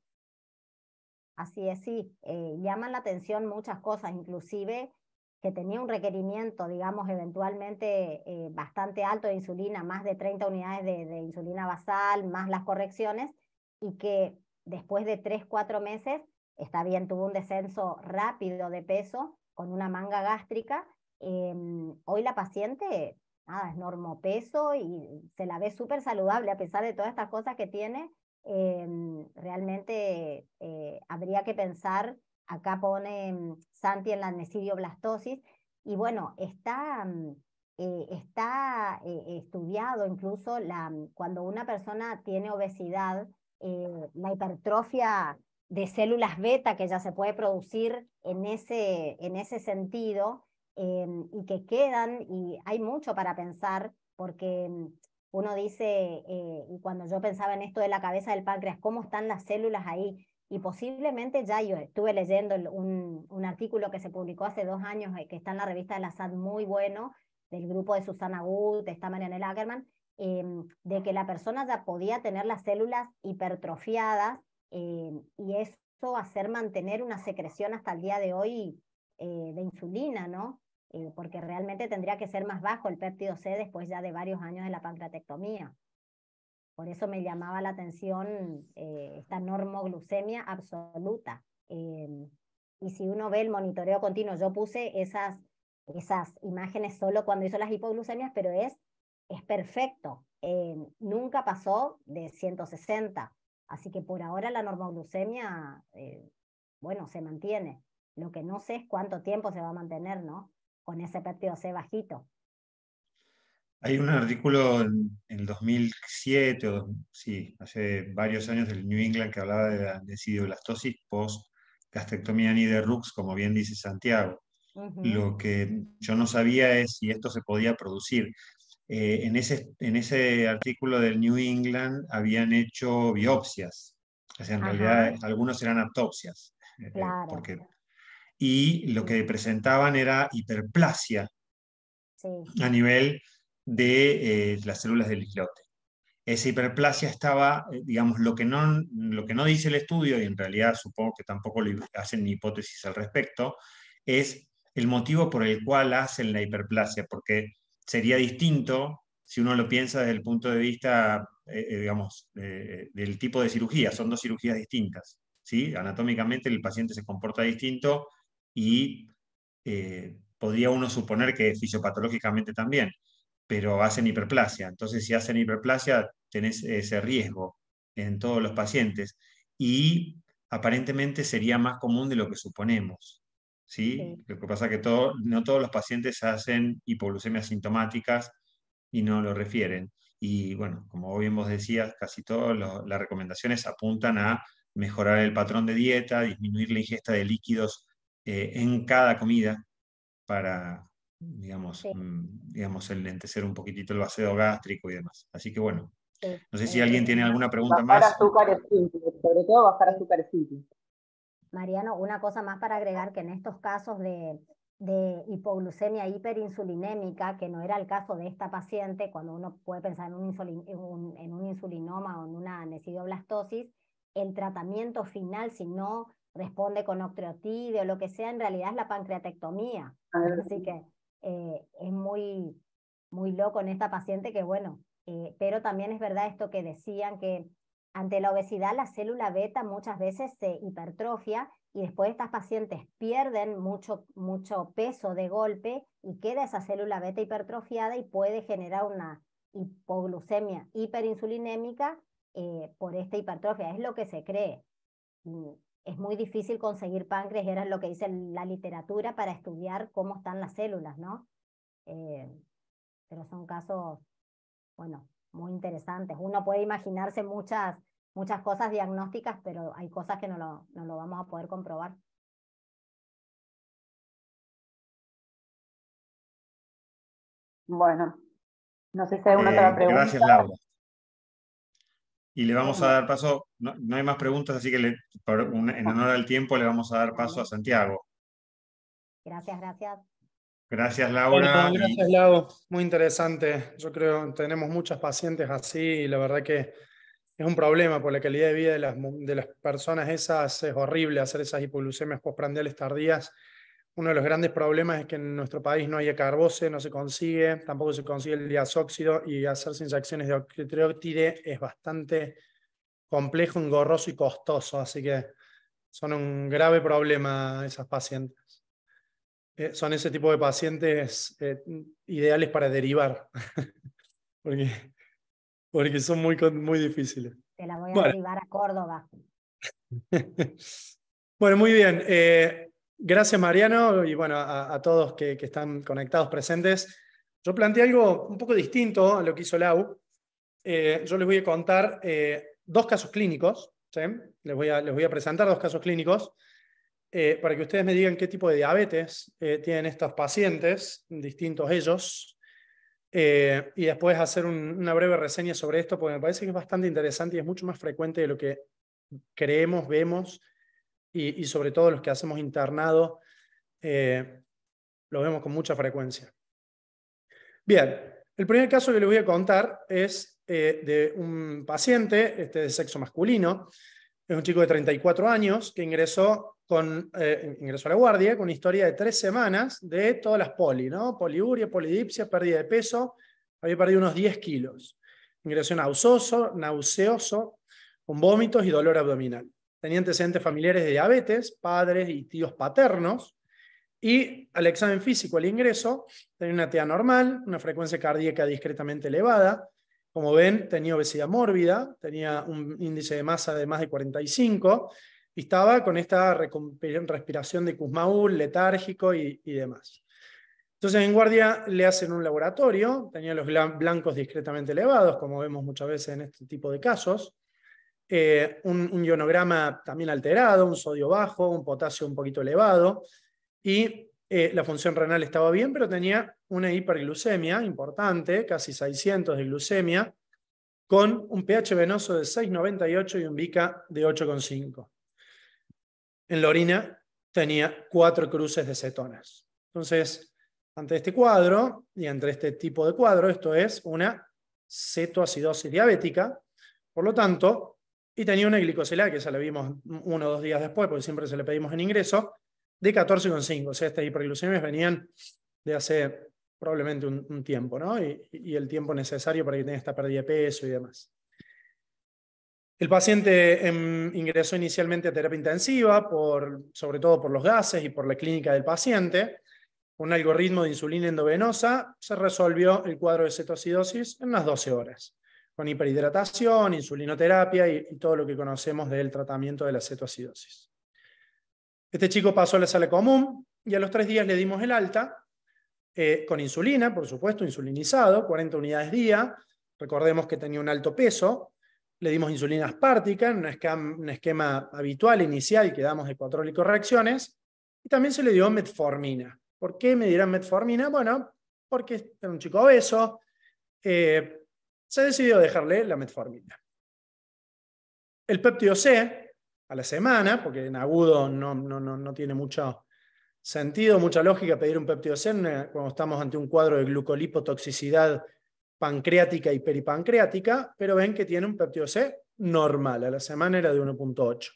Así es, sí, eh, llaman la atención muchas cosas, inclusive que tenía un requerimiento, digamos, eventualmente eh, bastante alto de insulina, más de 30 unidades de, insulina basal, más las correcciones, y que después de 3, 4 meses, está bien, tuvo un descenso rápido de peso con una manga gástrica. Em, hoy la paciente nada, es normopeso y se la ve súper saludable a pesar de todas estas cosas que tiene. Eh, realmente eh, habría que pensar, acá pone Santi en la nesidioblastosis, y bueno, está, mm, eh, estudiado incluso la, mm, cuando una persona tiene obesidad, la hipertrofia de células beta que ya se puede producir en ese sentido, Em, y que quedan, y hay mucho para pensar, porque mm, uno dice, eh, y cuando yo pensaba en esto de la cabeza del páncreas, cómo están las células ahí, y posiblemente ya yo estuve leyendo un, artículo que se publicó hace dos años, eh, que está en la revista de la SAD muy bueno, del grupo de Susana Gut, está Marianela Ackerman, em, de que la persona ya podía tener las células hipertrofiadas em, y eso hacer mantener una secreción hasta el día de hoy eh, de insulina, ¿no? Eh, porque realmente tendría que ser más bajo el péptido C después ya de varios años de la pancreatectomía. Por eso me llamaba la atención eh, esta normoglucemia absoluta. Em, y si uno ve el monitoreo continuo, yo puse esas, imágenes solo cuando hizo las hipoglucemias, pero es, es perfecto. Em, nunca pasó de 160. Así que por ahora la normoglucemia, eh, bueno, se mantiene. Lo que no sé es cuánto tiempo se va a mantener, ¿no? con ese se bajito. Hay un artículo en, el 2007, o, sí, hace varios años del New England que hablaba de la post gastrectomía ni de Rux, como bien dice Santiago. Lo que yo no sabía es si esto se podía producir. Eh, en, ese, en ese artículo del New England habían hecho biopsias, o sea, en realidad algunos eran autopsias, eh, eh, claro y lo que presentaban era hiperplasia a nivel de eh, las células del islote. Esa hiperplasia estaba, eh, digamos, lo que, no, lo que no dice el estudio, y en realidad supongo que tampoco le hacen hipótesis al respecto, es el motivo por el cual hacen la hiperplasia, porque sería distinto si uno lo piensa desde el punto de vista, eh, digamos, del tipo de cirugía, son dos cirugías distintas. ¿sí? Anatómicamente el paciente se comporta distinto y eh, podría uno suponer que fisiopatológicamente también, pero hacen hiperplasia. Entonces, si hacen hiperplasia, tenés ese riesgo en todos los pacientes y aparentemente sería más común de lo que suponemos. ¿sí? Lo que pasa es que no todos los pacientes hacen hipoglucemias sintomáticas y no lo refieren. Y bueno, como bien vos decías, casi todas las recomendaciones apuntan a mejorar el patrón de dieta, disminuir la ingesta de líquidos eh, en cada comida para, digamos, mm, enlentecer un poquitito el vacío gástrico y demás. Así que bueno, no sé si eh, alguien tiene alguna pregunta bajar más. azúcares simples, sobre todo bajar azúcares simples. Mariano, una cosa más para agregar que en estos casos de, hipoglucemia hiperinsulinémica, que no era el caso de esta paciente, cuando uno puede pensar en un, en un, insulinoma o en una necidioblastosis, el tratamiento final, si no responde con octreotide o lo que sea, en realidad es la pancreatectomía. Ah, Así que eh, es muy, muy loco en esta paciente que, bueno, eh, pero también es verdad esto que decían que ante la obesidad la célula beta muchas veces se hipertrofia y después estas pacientes pierden mucho, mucho peso de golpe y queda esa célula beta hipertrofiada y puede generar una hipoglucemia hiperinsulinémica eh, por esta hipertrofia, es lo que se cree. Mm, es muy difícil conseguir páncreas, era lo que dice la literatura para estudiar cómo están las células, ¿no? Eh, pero son casos, bueno, muy interesantes. Uno puede imaginarse muchas, muchas cosas diagnósticas, pero hay cosas que no lo, no lo vamos a poder comprobar. Bueno, no sé si hay una otra eh, pregunta. Gracias, Laura. Y le vamos a dar paso, no, hay más preguntas, así que en honor al tiempo le vamos a dar paso a Santiago. Gracias, gracias. Gracias, Laura. gracias, Muy interesante. Yo creo que tenemos muchas pacientes así y la verdad que es un problema por la calidad de vida de las, personas esas. Es horrible hacer esas hipoglucemias postprandiales tardías uno de los grandes problemas es que en nuestro país no hay carbose, no se consigue, tampoco se consigue el diazóxido y hacerse inyecciones de octreotide es bastante complejo, engorroso y costoso, así que son un grave problema esas pacientes. Eh, son ese tipo de pacientes eh, ideales para derivar, porque, porque, son muy, muy difíciles. Te la voy a derivar a Córdoba. bueno, muy bien. Eh, Gracias, Mariano, y bueno, a, todos que, están conectados presentes. Yo planteé algo un poco distinto a lo que hizo Lau. Eh, yo les voy a contar eh, dos casos clínicos, les, voy a, presentar dos casos clínicos eh, para que ustedes me digan qué tipo de diabetes tienen estos pacientes, distintos ellos, y después hacer una breve reseña sobre esto, porque me parece que es bastante interesante y es mucho más frecuente de lo que creemos, vemos y, sobre todo los que hacemos internado, eh, lo vemos con mucha frecuencia. Bien, el primer caso que les voy a contar es eh, de un paciente este, de sexo masculino. Es un chico de 34 años que ingresó, con, eh, a la guardia con una historia de tres semanas de todas las poli, ¿no? Poliuria, polidipsia, pérdida de peso. Había perdido unos 10 kilos. Ingresó nauseoso, nauseoso, con vómitos y dolor abdominal tenía antecedentes familiares de diabetes, padres y tíos paternos. Y al examen físico, al ingreso, tenía una TEA normal, una frecuencia cardíaca discretamente elevada. Como ven, tenía obesidad mórbida, tenía un índice de masa de más de 45 y estaba con esta respiración de Kuzmaul, letárgico y, y demás. Entonces, en guardia le hacen un laboratorio, tenía los blancos discretamente elevados, como vemos muchas veces en este tipo de casos. Eh, un, ionograma también alterado, un sodio bajo, un potasio un poquito elevado, y eh, la función renal estaba bien, pero tenía una hiperglucemia importante, casi 600 de glucemia, con un pH venoso de 6,98 y un BICA de 8,5. En la orina tenía cuatro cruces de cetonas. Entonces, ante este cuadro y ante este tipo de cuadro, esto es una cetoacidosis diabética. Por lo tanto, y tenía una glicosilada, que esa la vimos uno o dos días después, porque siempre se le pedimos en ingreso, de 14,5. O sea, estas hiperglucemias venían de hace probablemente un, tiempo, ¿no? Y, el tiempo necesario para que tenga esta pérdida de peso y demás. El paciente em, ingresó inicialmente a terapia intensiva, por, sobre todo por los gases y por la clínica del paciente. Un algoritmo de insulina endovenosa se resolvió el cuadro de cetocidosis en unas 12 horas con hiperhidratación, insulinoterapia y, todo lo que conocemos del tratamiento de la cetoacidosis. Este chico pasó a la sala común y a los tres días le dimos el alta eh, con insulina, por supuesto, insulinizado, 40 unidades día. Recordemos que tenía un alto peso. Le dimos insulina aspartica en un esquema, habitual inicial y quedamos de cuatro licorreacciones. Y también se le dio metformina. ¿Por qué me dirán metformina? Bueno, porque era un chico obeso, eh, se decidió dejarle la metformina. El Peptido C, a la semana, porque en agudo no, no tiene mucho sentido, mucha lógica pedir un Peptido C cuando estamos ante un cuadro de glucolipotoxicidad pancreática y peripancreática, pero ven que tiene un Peptido C normal, a la semana era de 1.8.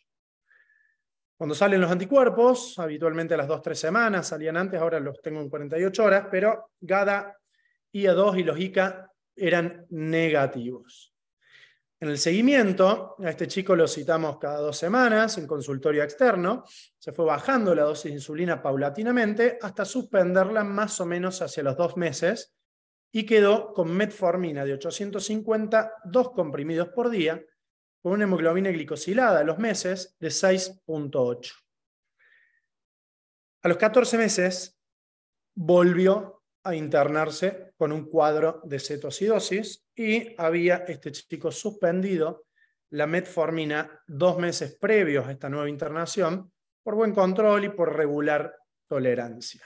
Cuando salen los anticuerpos, habitualmente a las 2-3 semanas, salían antes, ahora los tengo en 48 horas, pero GADA, IA2 y los ICA eran negativos. En el seguimiento, a este chico lo citamos cada dos semanas en consultorio externo, se fue bajando la dosis de insulina paulatinamente hasta suspenderla más o menos hacia los dos meses y quedó con metformina de 850, dos comprimidos por día, con una hemoglobina glicosilada a los meses de 6.8. A los 14 meses volvió a internarse con un cuadro de cetoacidosis y había este chico suspendido la metformina dos meses previos a esta nueva internación por buen control y por regular tolerancia.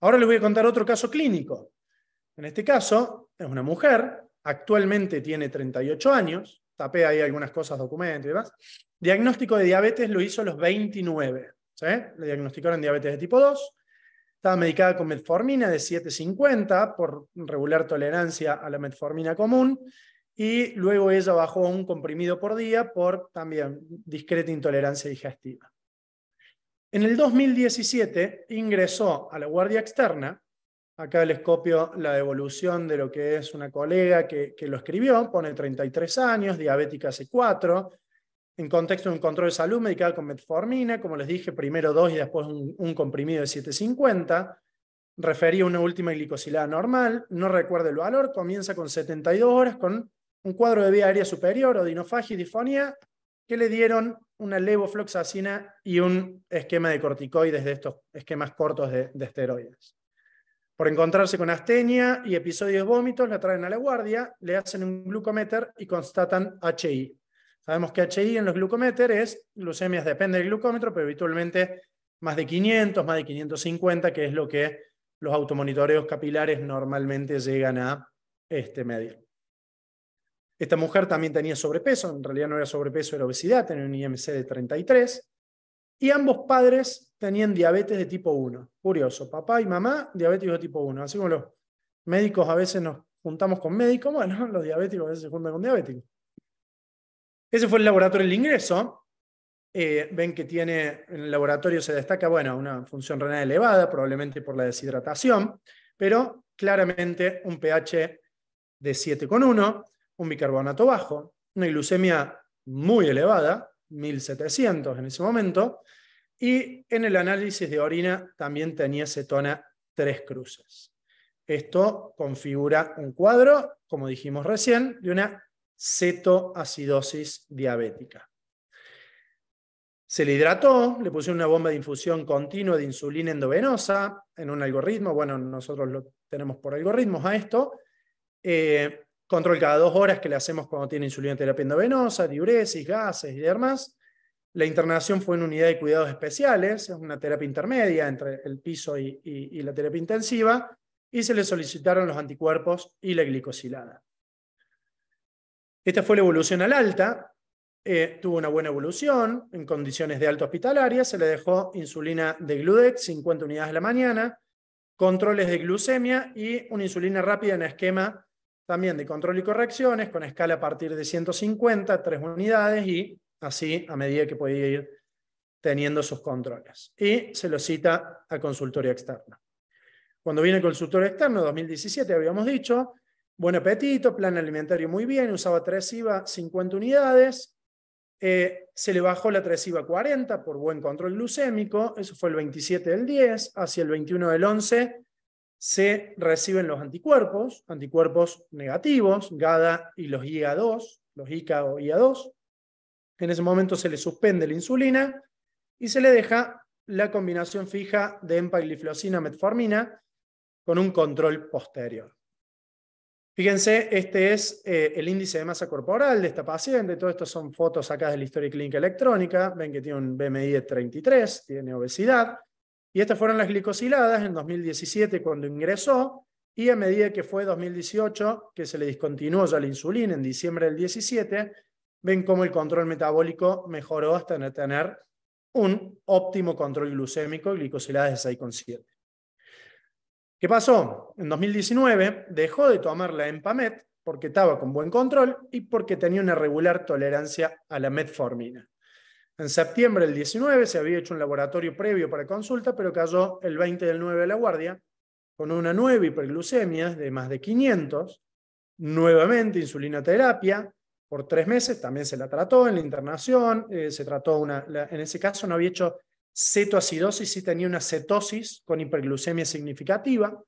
Ahora les voy a contar otro caso clínico. En este caso es una mujer, actualmente tiene 38 años, tapé ahí algunas cosas, documentos y demás. Diagnóstico de diabetes lo hizo a los 29. ¿sí? Le diagnosticaron diabetes de tipo 2, estaba medicada con metformina de 750 por regular tolerancia a la metformina común y luego ella bajó a un comprimido por día por también discreta intolerancia digestiva. En el 2017 ingresó a la guardia externa. Acá les copio la devolución de lo que es una colega que, lo escribió. Pone 33 años, diabética hace 4, en contexto de un control de salud medicado con metformina, como les dije, primero dos y después un, comprimido de 750. Refería una última glicosilada normal, no recuerda el valor, comienza con 72 horas con un cuadro de vía aérea superior, odinofagia y difonía, que le dieron una levofloxacina y un esquema de corticoides de estos esquemas cortos de, de esteroides. Por encontrarse con astenia y episodios de vómitos, la traen a la guardia, le hacen un glucometer y constatan HI, Sabemos que HI en los glucómetros es glucemias, depende del glucómetro, pero habitualmente más de 500, más de 550, que es lo que los automonitoreos capilares normalmente llegan a este, medio. Esta mujer también tenía sobrepeso, en realidad no era sobrepeso, era obesidad, tenía un IMC de 33, y ambos padres tenían diabetes de tipo 1. Curioso, papá y mamá, diabéticos de tipo 1. Así como los médicos a veces nos juntamos con médicos, bueno, los diabéticos a veces se juntan con diabéticos. Ese fue el laboratorio del ingreso. Eh, ven que tiene, en el laboratorio se destaca, bueno, una función renal elevada, probablemente por la deshidratación, pero claramente un pH de 7,1, un bicarbonato bajo, una glucemia muy elevada, 1700 en ese momento, y en el análisis de orina también tenía cetona tres cruces. Esto configura un cuadro, como dijimos recién, de una cetoacidosis diabética. Se le hidrató, le pusieron una bomba de infusión continua de insulina endovenosa en un algoritmo, bueno, nosotros lo tenemos por algoritmos a esto, eh, control cada dos horas que le hacemos cuando tiene insulina terapia endovenosa, diuresis, gases y demás. La internación fue en unidad de cuidados especiales, es una terapia intermedia entre el piso y la terapia intensiva, y se le solicitaron los anticuerpos y la glicosilada. Esta fue la evolución al alta, eh, tuvo una buena evolución en condiciones de alta hospitalaria, se le dejó insulina de Gludex, 50 unidades a la mañana, controles de glucemia y una insulina rápida en esquema también de control y correcciones, con escala a partir de 150, 3 unidades y así a medida que podía ir teniendo sus controles. Y se lo cita a consultorio externo. Cuando viene el consultorio externo, 2017 habíamos dicho, Buen apetito, plan alimentario muy bien, usaba 3 IVA 50 unidades, eh, se le bajó la 3 IVA 40 por buen control glucémico, eso fue el 27 del 10, hacia el 21 del 11 se reciben los anticuerpos, anticuerpos negativos, GADA y los IA2, los ICA o IA2. En ese momento se le suspende la insulina y se le deja la combinación fija de empagliflosina metformina con un control posterior. Fíjense, este es eh, el índice de masa corporal de esta paciente. Todo esto son fotos sacadas de la historia clínica electrónica. Ven que tiene un BMI de 33, tiene obesidad. Y estas fueron las glicosiladas en 2017 cuando ingresó y a medida que fue 2018, que se le discontinuó ya la insulina en diciembre del 17, ven cómo el control metabólico mejoró hasta tener un óptimo control glucémico, y glicosiladas de 7. ¿Qué pasó? En 2019 dejó de tomar la Empamet porque estaba con buen control y porque tenía una regular tolerancia a la metformina. En septiembre del 19 se había hecho un laboratorio previo para consulta, pero cayó el 20 del 9 de la guardia con una nueva hiperglucemia de más de 500, nuevamente insulina terapia por tres meses, también se la trató en la internación, eh, se trató una, en ese caso no había hecho cetoacidosis, sí tenía una cetosis con hiperglucemia significativa.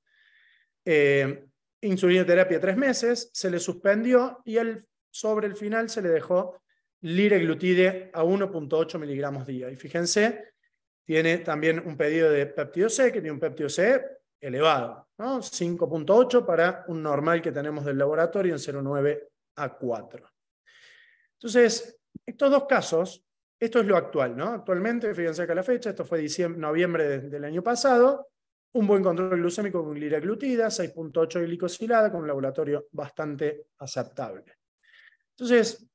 Eh, terapia tres meses, se le suspendió y sobre el final se le dejó lireglutide a 1.8 miligramos día. Y fíjense, tiene también un pedido de peptido C, que tiene un peptido C elevado, ¿no? 5.8 para un normal que tenemos del laboratorio en 0.9 a 4. Entonces, estos dos casos esto es lo actual, ¿no? Actualmente, fíjense acá la fecha, esto fue noviembre del año pasado, un buen control glucémico con glutida, 6.8 glicosilada, con un laboratorio bastante aceptable. Entonces,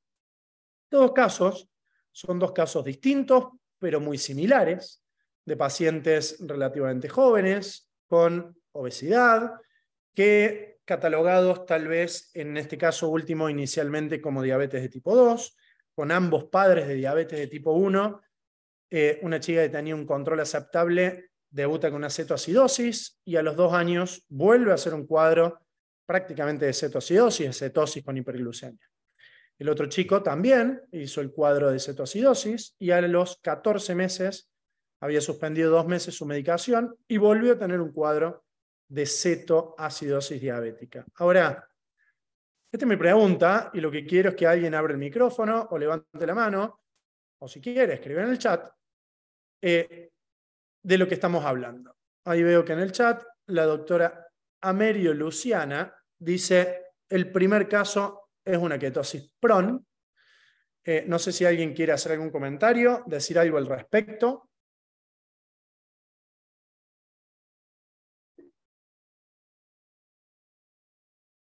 dos casos son dos casos distintos, pero muy similares, de pacientes relativamente jóvenes, con obesidad, que catalogados tal vez en este caso último inicialmente como diabetes de tipo 2, con ambos padres de diabetes de tipo 1. Eh, una chica que tenía un control aceptable debuta con una cetoacidosis y a los dos años vuelve a hacer un cuadro prácticamente de cetoacidosis, de cetosis con hiperglucemia. El otro chico también hizo el cuadro de cetoacidosis y a los 14 meses había suspendido dos meses su medicación y volvió a tener un cuadro de cetoacidosis diabética. Ahora, esta es mi pregunta y lo que quiero es que alguien abra el micrófono o levante la mano, o si quiere, escribe en el chat, eh, de lo que estamos hablando. Ahí veo que en el chat la doctora Amerio Luciana dice, el primer caso es una ketosis PRON. Eh, no sé si alguien quiere hacer algún comentario, decir algo al respecto.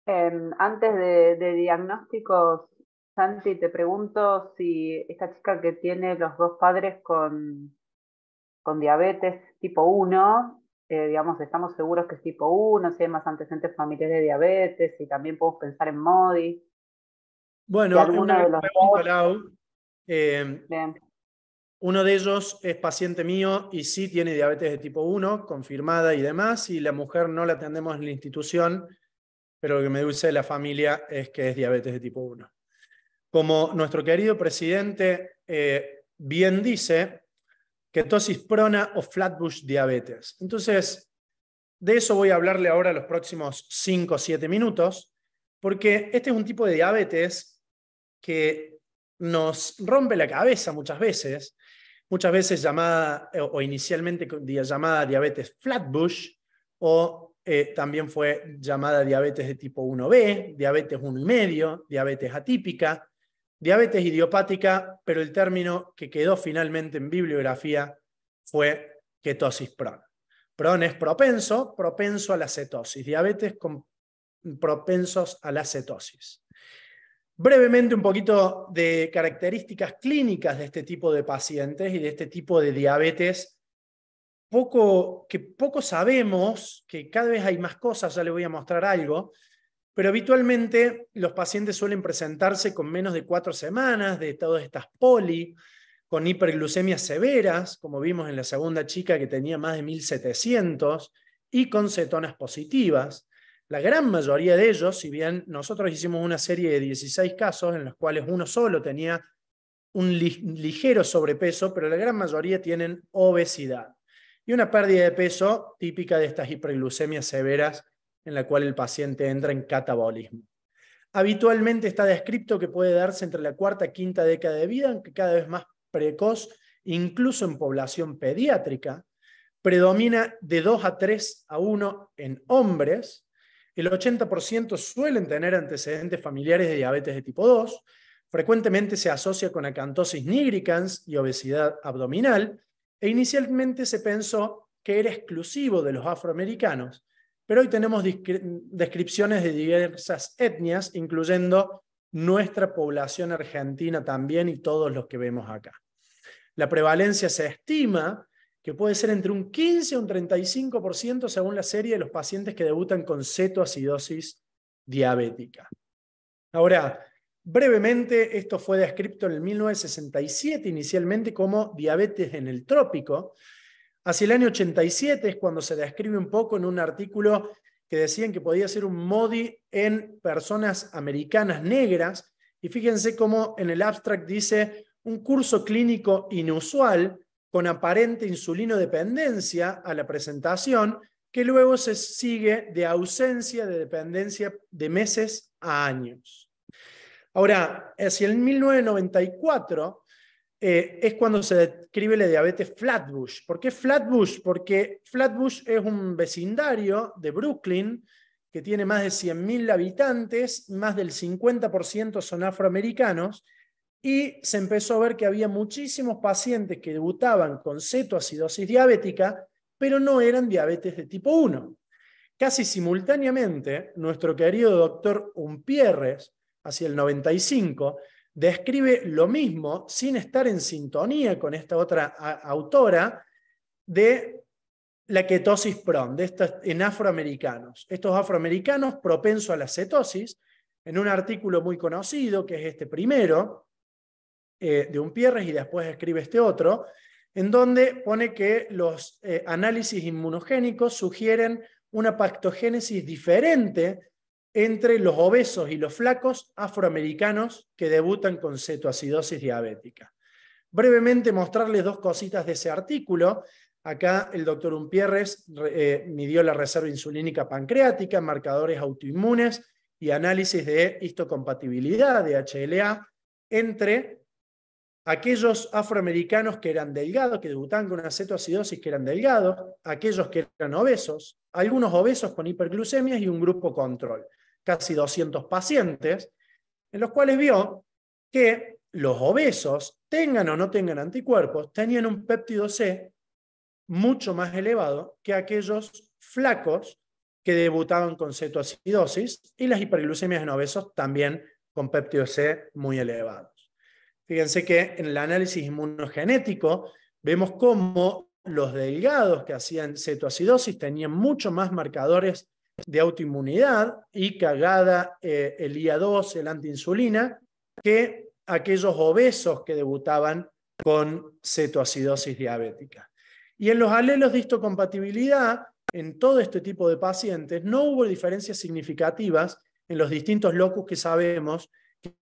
Em, antes de, diagnósticos, Santi, te pregunto si esta chica que tiene los dos padres con, con diabetes tipo 1, eh, digamos, estamos seguros que es tipo 1, si hay más antecedentes familiares de diabetes, y también podemos pensar en MODI. Bueno, una de em, uno de ellos es paciente mío y sí tiene diabetes de tipo 1, confirmada y demás, y la mujer no la atendemos en la institución pero lo que me dice la familia es que es diabetes de tipo 1. Como nuestro querido presidente eh, bien dice, ketosis prona o flatbush diabetes. Entonces, de eso voy a hablarle ahora los próximos 5 o 7 minutos, porque este es un tipo de diabetes que nos rompe la cabeza muchas veces, muchas veces llamada o inicialmente llamada diabetes flatbush o eh, también fue llamada diabetes de tipo 1B, diabetes 1,5, diabetes atípica, diabetes idiopática, pero el término que quedó finalmente en bibliografía fue ketosis PRON. PRON es propenso, propenso a la cetosis, diabetes con propensos a la cetosis. Brevemente un poquito de características clínicas de este tipo de pacientes y de este tipo de diabetes poco, que poco sabemos, que cada vez hay más cosas, ya le voy a mostrar algo, pero habitualmente los pacientes suelen presentarse con menos de cuatro semanas de de estas poli, con hiperglucemias severas, como vimos en la segunda chica que tenía más de 1700, y con cetonas positivas. La gran mayoría de ellos, si bien nosotros hicimos una serie de 16 casos en los cuales uno solo tenía un ligero sobrepeso, pero la gran mayoría tienen obesidad y una pérdida de peso típica de estas hiperglucemias severas en la cual el paciente entra en catabolismo. Habitualmente está descrito que puede darse entre la cuarta y quinta década de vida, aunque cada vez más precoz, incluso en población pediátrica. Predomina de 2 a 3 a 1 en hombres. El 80% suelen tener antecedentes familiares de diabetes de tipo 2. Frecuentemente se asocia con acantosis nigricans y obesidad abdominal, e inicialmente se pensó que era exclusivo de los afroamericanos, pero hoy tenemos descripciones de diversas etnias, incluyendo nuestra población argentina también y todos los que vemos acá. La prevalencia se estima que puede ser entre un 15 y un 35% según la serie de los pacientes que debutan con cetoacidosis diabética. Ahora, Brevemente, esto fue descrito en el 1967 inicialmente como diabetes en el trópico. Hacia el año 87 es cuando se describe un poco en un artículo que decían que podía ser un MODI en personas americanas negras. Y fíjense cómo en el abstract dice un curso clínico inusual con aparente insulinodependencia a la presentación, que luego se sigue de ausencia de dependencia de meses a años. Ahora, hacia eh, el 1994 eh, es cuando se describe la diabetes Flatbush. ¿Por qué Flatbush? Porque Flatbush es un vecindario de Brooklyn que tiene más de 100.000 habitantes, más del 50% son afroamericanos, y se empezó a ver que había muchísimos pacientes que debutaban con cetoacidosis diabética, pero no eran diabetes de tipo 1. Casi simultáneamente, nuestro querido doctor Umpierres hacia el 95, describe lo mismo sin estar en sintonía con esta otra autora de la ketosis PROM, de en afroamericanos. Estos afroamericanos propensos a la cetosis, en un artículo muy conocido, que es este primero, eh, de un y después escribe este otro, en donde pone que los eh, análisis inmunogénicos sugieren una pactogénesis diferente entre los obesos y los flacos afroamericanos que debutan con cetoacidosis diabética. Brevemente mostrarles dos cositas de ese artículo. Acá el doctor Umpierres eh, midió la reserva insulínica pancreática, marcadores autoinmunes y análisis de histocompatibilidad de HLA entre aquellos afroamericanos que eran delgados, que debutaban con una cetoacidosis, que eran delgados, aquellos que eran obesos, algunos obesos con hiperglucemias y un grupo control casi 200 pacientes, en los cuales vio que los obesos, tengan o no tengan anticuerpos, tenían un péptido C mucho más elevado que aquellos flacos que debutaban con cetoacidosis y las hiperglucemias en obesos también con péptido C muy elevados. Fíjense que en el análisis inmunogenético vemos cómo los delgados que hacían cetoacidosis tenían mucho más marcadores de autoinmunidad y cagada eh, el IA2, el antiinsulina, que aquellos obesos que debutaban con cetoacidosis diabética. Y en los alelos de histocompatibilidad, en todo este tipo de pacientes, no hubo diferencias significativas en los distintos locus que sabemos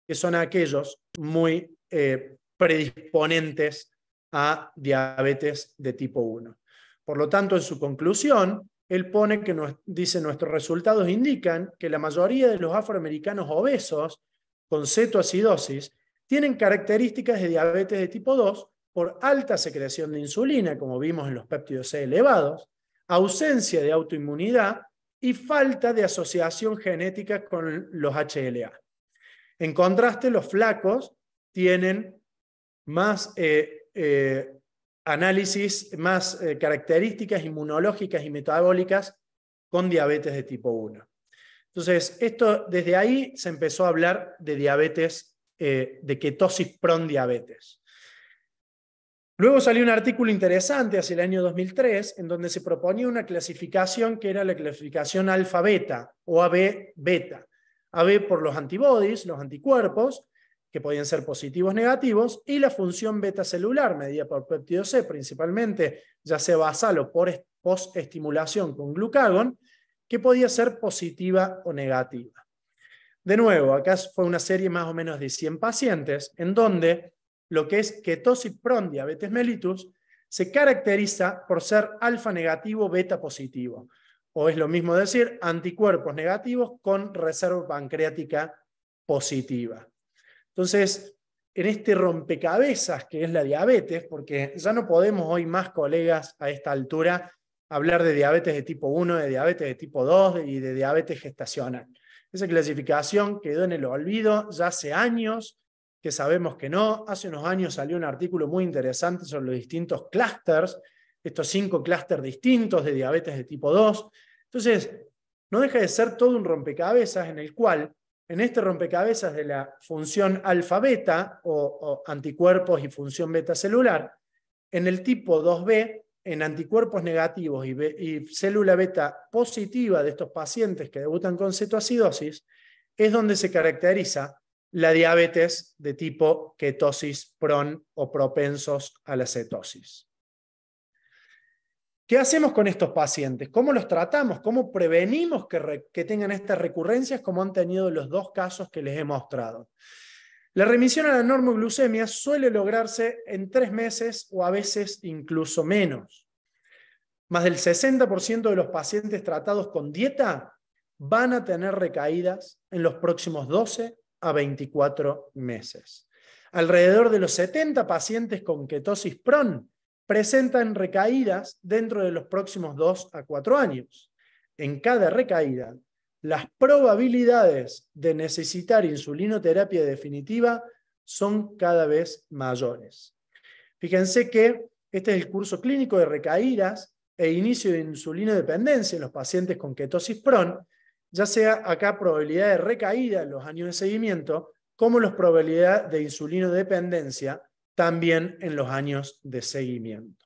que son aquellos muy eh, predisponentes a diabetes de tipo 1. Por lo tanto, en su conclusión, él pone que nos, dice, nuestros resultados indican que la mayoría de los afroamericanos obesos con cetoacidosis tienen características de diabetes de tipo 2 por alta secreción de insulina, como vimos en los péptidos C elevados, ausencia de autoinmunidad y falta de asociación genética con los HLA. En contraste, los flacos tienen más eh, eh, análisis más eh, características inmunológicas y metabólicas con diabetes de tipo 1. Entonces, esto desde ahí se empezó a hablar de diabetes, eh, de ketosis pron diabetes. Luego salió un artículo interesante hacia el año 2003 en donde se proponía una clasificación que era la clasificación alfa-beta o AB-beta. AB por los antibodies, los anticuerpos, que podían ser positivos o negativos, y la función beta celular, medida por peptido C, principalmente ya sea basal o por estimulación con glucagón, que podía ser positiva o negativa. De nuevo, acá fue una serie más o menos de 100 pacientes, en donde lo que es pron diabetes mellitus se caracteriza por ser alfa negativo, beta positivo, o es lo mismo decir, anticuerpos negativos con reserva pancreática positiva. Entonces, en este rompecabezas que es la diabetes, porque ya no podemos hoy más, colegas, a esta altura, hablar de diabetes de tipo 1, de diabetes de tipo 2 y de diabetes gestacional. Esa clasificación quedó en el olvido ya hace años, que sabemos que no. Hace unos años salió un artículo muy interesante sobre los distintos clústeres, estos cinco clústeres distintos de diabetes de tipo 2. Entonces, no deja de ser todo un rompecabezas en el cual en este rompecabezas de la función alfa-beta o, anticuerpos y función beta celular, en el tipo 2B, en anticuerpos negativos y, y célula beta positiva de estos pacientes que debutan con cetoacidosis, es donde se caracteriza la diabetes de tipo ketosis pron o propensos a la cetosis. ¿Qué hacemos con estos pacientes? ¿Cómo los tratamos? ¿Cómo prevenimos que, tengan estas recurrencias como han tenido los dos casos que les he mostrado? La remisión a la normoglucemia suele lograrse en tres meses o a veces incluso menos. Más del 60% de los pacientes tratados con dieta van a tener recaídas en los próximos 12 a 24 meses. Alrededor de los 70 pacientes con ketosis PRON presentan recaídas dentro de los próximos 2 a cuatro años. En cada recaída, las probabilidades de necesitar insulinoterapia definitiva son cada vez mayores. Fíjense que este es el curso clínico de recaídas e inicio de dependencia en los pacientes con ketosis PRON, ya sea acá probabilidad de recaída en los años de seguimiento, como los probabilidades de dependencia también en los años de seguimiento.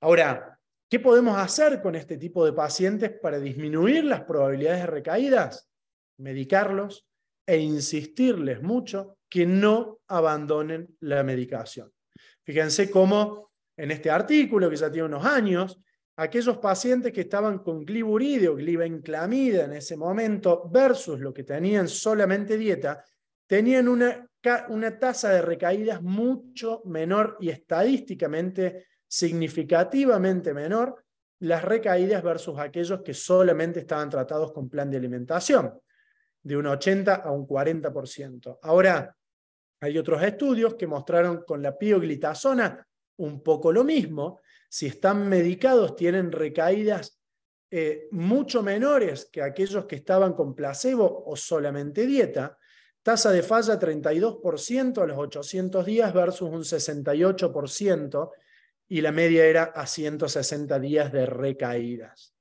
Ahora, ¿qué podemos hacer con este tipo de pacientes para disminuir las probabilidades de recaídas? Medicarlos e insistirles mucho que no abandonen la medicación. Fíjense cómo en este artículo, que ya tiene unos años, aquellos pacientes que estaban con gliburide o glibenclamida en ese momento versus lo que tenían solamente dieta, tenían una una tasa de recaídas mucho menor y estadísticamente significativamente menor las recaídas versus aquellos que solamente estaban tratados con plan de alimentación, de un 80 a un 40%. Ahora, hay otros estudios que mostraron con la pioglitazona un poco lo mismo. Si están medicados, tienen recaídas eh, mucho menores que aquellos que estaban con placebo o solamente dieta. Tasa de falla 32% a los 800 días versus un 68% y la media era a 160 días de recaídas.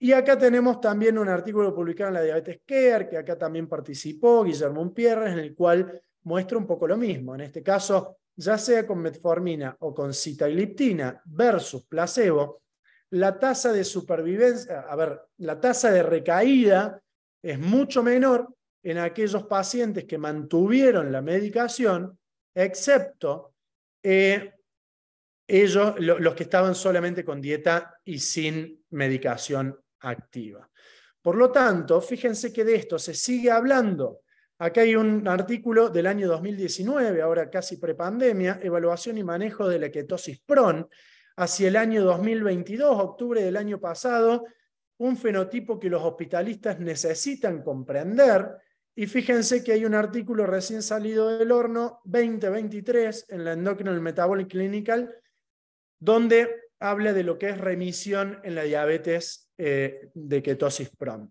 Y acá tenemos también un artículo publicado en la Diabetes Care, que acá también participó Guillermo Unpierres en el cual muestra un poco lo mismo. En este caso, ya sea con metformina o con citagliptina versus placebo, la tasa de supervivencia, a ver, la tasa de recaída es mucho menor en aquellos pacientes que mantuvieron la medicación, excepto eh, ellos, los que estaban solamente con dieta y sin medicación activa. Por lo tanto, fíjense que de esto se sigue hablando. Acá hay un artículo del año 2019, ahora casi prepandemia, evaluación y manejo de la ketosis PRON, hacia el año 2022, octubre del año pasado, un fenotipo que los hospitalistas necesitan comprender y fíjense que hay un artículo recién salido del horno, 2023, en la Endocrinal Metabolic Clinical, donde habla de lo que es remisión en la diabetes eh, de ketosis PROM.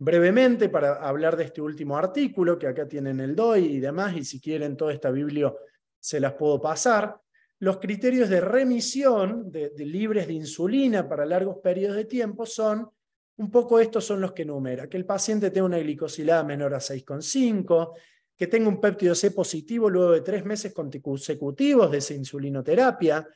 Brevemente, para hablar de este último artículo, que acá tienen el DOI y demás, y si quieren toda esta biblio se las puedo pasar, los criterios de remisión de libres de insulina para largos periodos de tiempo son un poco estos son los que numera, que el paciente tenga una glicosilada menor a 6,5, que tenga un péptido C positivo luego de tres meses consecutivos de esa insulinoterapia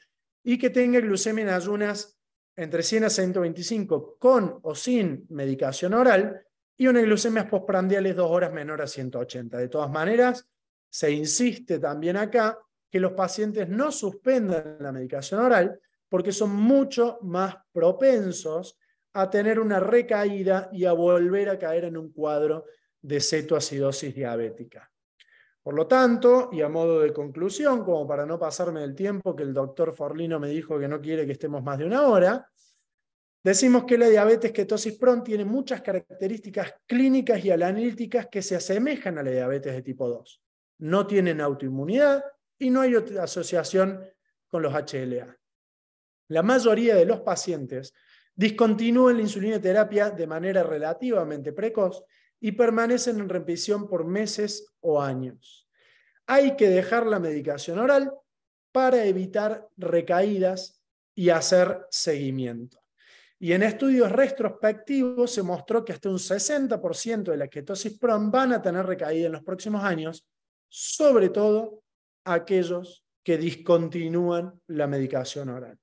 y que tenga glucemia en ayunas entre 100 a 125 con o sin medicación oral y una glucemia es dos horas menor a 180. De todas maneras, se insiste también acá que los pacientes no suspendan la medicación oral porque son mucho más propensos a tener una recaída y a volver a caer en un cuadro de cetoacidosis diabética. Por lo tanto, y a modo de conclusión, como para no pasarme del tiempo que el doctor Forlino me dijo que no quiere que estemos más de una hora, decimos que la diabetes ketosis PRON tiene muchas características clínicas y analíticas que se asemejan a la diabetes de tipo 2. No tienen autoinmunidad y no hay asociación con los HLA. La mayoría de los pacientes discontinúen la terapia de manera relativamente precoz y permanecen en repetición por meses o años. Hay que dejar la medicación oral para evitar recaídas y hacer seguimiento. Y en estudios retrospectivos se mostró que hasta un 60% de la ketosis PROM van a tener recaída en los próximos años, sobre todo aquellos que discontinúan la medicación oral.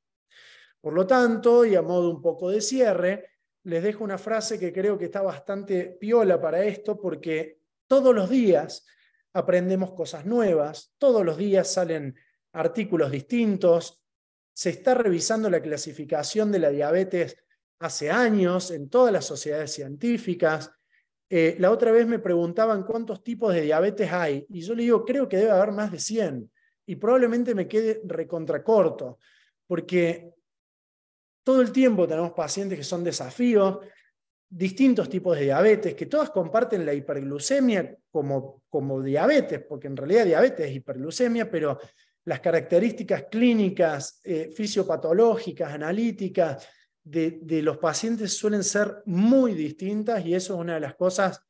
Por lo tanto, y a modo un poco de cierre, les dejo una frase que creo que está bastante piola para esto, porque todos los días aprendemos cosas nuevas, todos los días salen artículos distintos, se está revisando la clasificación de la diabetes hace años en todas las sociedades científicas. Eh, la otra vez me preguntaban cuántos tipos de diabetes hay y yo le digo, creo que debe haber más de 100 y probablemente me quede recontracorto, porque todo el tiempo tenemos pacientes que son desafíos, distintos tipos de diabetes, que todas comparten la hiperglucemia como, como diabetes, porque en realidad diabetes es hiperglucemia, pero las características clínicas, eh, fisiopatológicas, analíticas de, de, los pacientes suelen ser muy distintas y eso es una de las cosas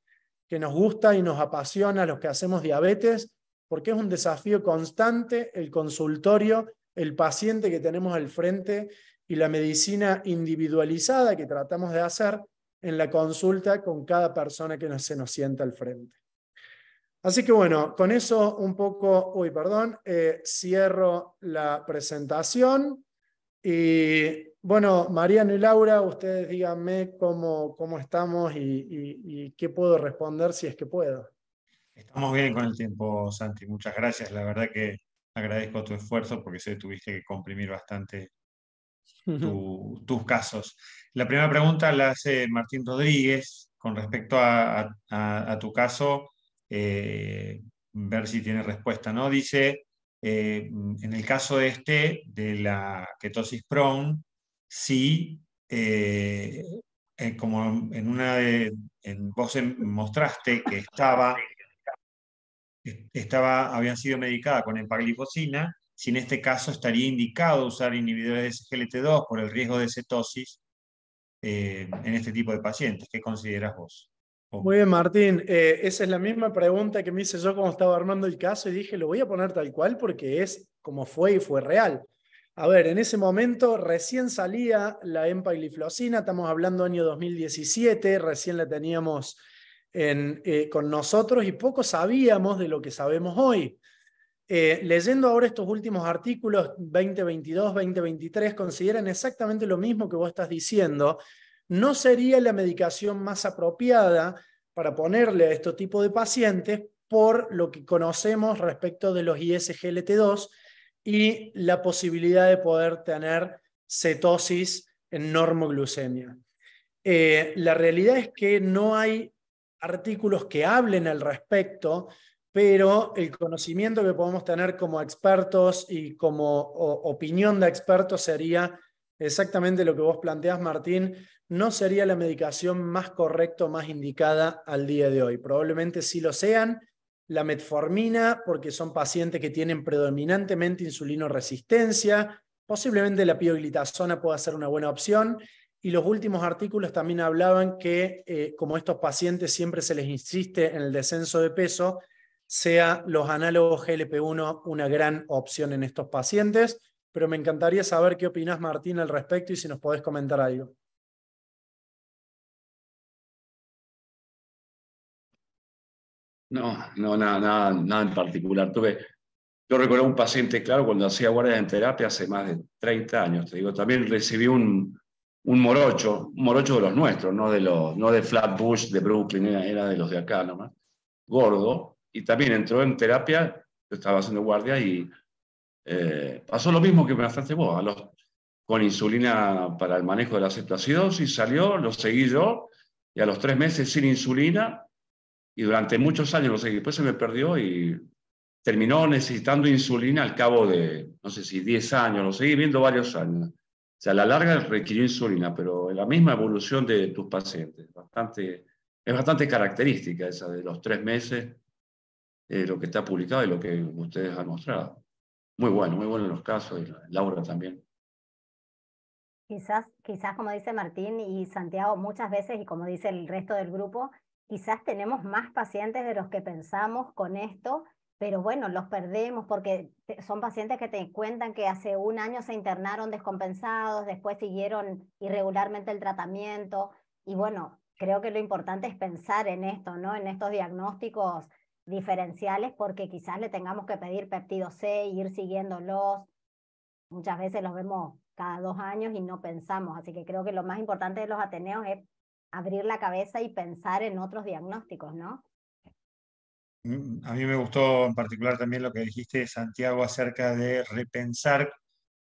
que nos gusta y nos apasiona a los que hacemos diabetes, porque es un desafío constante el consultorio, el paciente que tenemos al frente y la medicina individualizada que tratamos de hacer en la consulta con cada persona que nos, se nos sienta al frente. Así que bueno, con eso un poco, uy, perdón, eh, cierro la presentación. Y bueno, Mariano y Laura, ustedes díganme cómo, cómo estamos y, y, qué puedo responder si es que puedo. Estamos bien con el tiempo, Santi. Muchas gracias. La verdad que agradezco tu esfuerzo porque sé que tuviste que comprimir bastante tus casos. La primera pregunta la hace Martín Rodríguez con respecto a, tu caso, eh, ver si tiene respuesta, ¿no? Dice, eh, en el caso de este, de la ketosis prone, sí, eh, como en una de, en, vos em, mostraste que estaba, estaba, habían sido medicada con empaglifosina si en este caso estaría indicado usar inhibidores de SGLT2 por el riesgo de cetosis eh, en este tipo de pacientes. ¿Qué consideras vos? Muy bien, Martín. Eh, esa es la misma pregunta que me hice yo cuando estaba armando el caso y dije, lo voy a poner tal cual porque es como fue y fue real. A ver, en ese momento recién salía la empagliflosina, estamos hablando año 2017, recién la teníamos eh, con nosotros y poco sabíamos de lo que sabemos hoy. Eh, leyendo ahora estos últimos artículos, 2022, 2023, consideran exactamente lo mismo que vos estás diciendo. No sería la medicación más apropiada para ponerle a este tipo de pacientes por lo que conocemos respecto de los ISGLT2 y la posibilidad de poder tener cetosis en normoglucemia. Eh, la realidad es que no hay artículos que hablen al respecto pero el conocimiento que podemos tener como expertos y como opinión de expertos sería exactamente lo que vos planteas, Martín, no sería la medicación más correcta o más indicada al día de hoy. Probablemente sí lo sean, la metformina, porque son pacientes que tienen predominantemente insulinoresistencia, posiblemente la pioglitazona pueda ser una buena opción, y los últimos artículos también hablaban que, eh, como estos pacientes siempre se les insiste en el descenso de peso, sea los análogos GLP-1 una gran opción en estos pacientes, pero me encantaría saber qué opinas, Martín, al respecto y si nos podés comentar algo. No, no, nada, nada, en particular. Tuve, yo recuerdo un paciente, claro, cuando hacía guardia en terapia hace más de 30 años, te digo, también recibí un, morocho, un morocho de los nuestros, no de, los, no de Flatbush, de Brooklyn, era de los de acá nomás, gordo, y también entró en terapia, yo estaba haciendo guardia y eh, pasó lo mismo que me hace vos, a los, con insulina para el manejo de la y salió, lo seguí yo y a los tres meses sin insulina y durante muchos años lo seguí, después se me perdió y terminó necesitando insulina al cabo de, no sé si 10 años, lo seguí viendo varios años. O sea, a la larga requirió insulina, pero la misma evolución de tus pacientes. Bastante, es bastante característica esa de los tres meses eh, lo que está publicado y lo que ustedes han mostrado. Muy bueno, muy bueno en los casos, y Laura también. Quizás, quizás, como dice Martín y Santiago, muchas veces, y como dice el resto del grupo, quizás tenemos más pacientes de los que pensamos con esto, pero bueno, los perdemos porque son pacientes que te cuentan que hace un año se internaron descompensados, después siguieron irregularmente el tratamiento, y bueno, creo que lo importante es pensar en esto, ¿no? En estos diagnósticos diferenciales porque quizás le tengamos que pedir peptido C, ir siguiéndolos. Muchas veces los vemos cada dos años y no pensamos, así que creo que lo más importante de los Ateneos es abrir la cabeza y pensar en otros diagnósticos, ¿no? Mm, a mí me gustó en particular también lo que dijiste, Santiago, acerca de repensar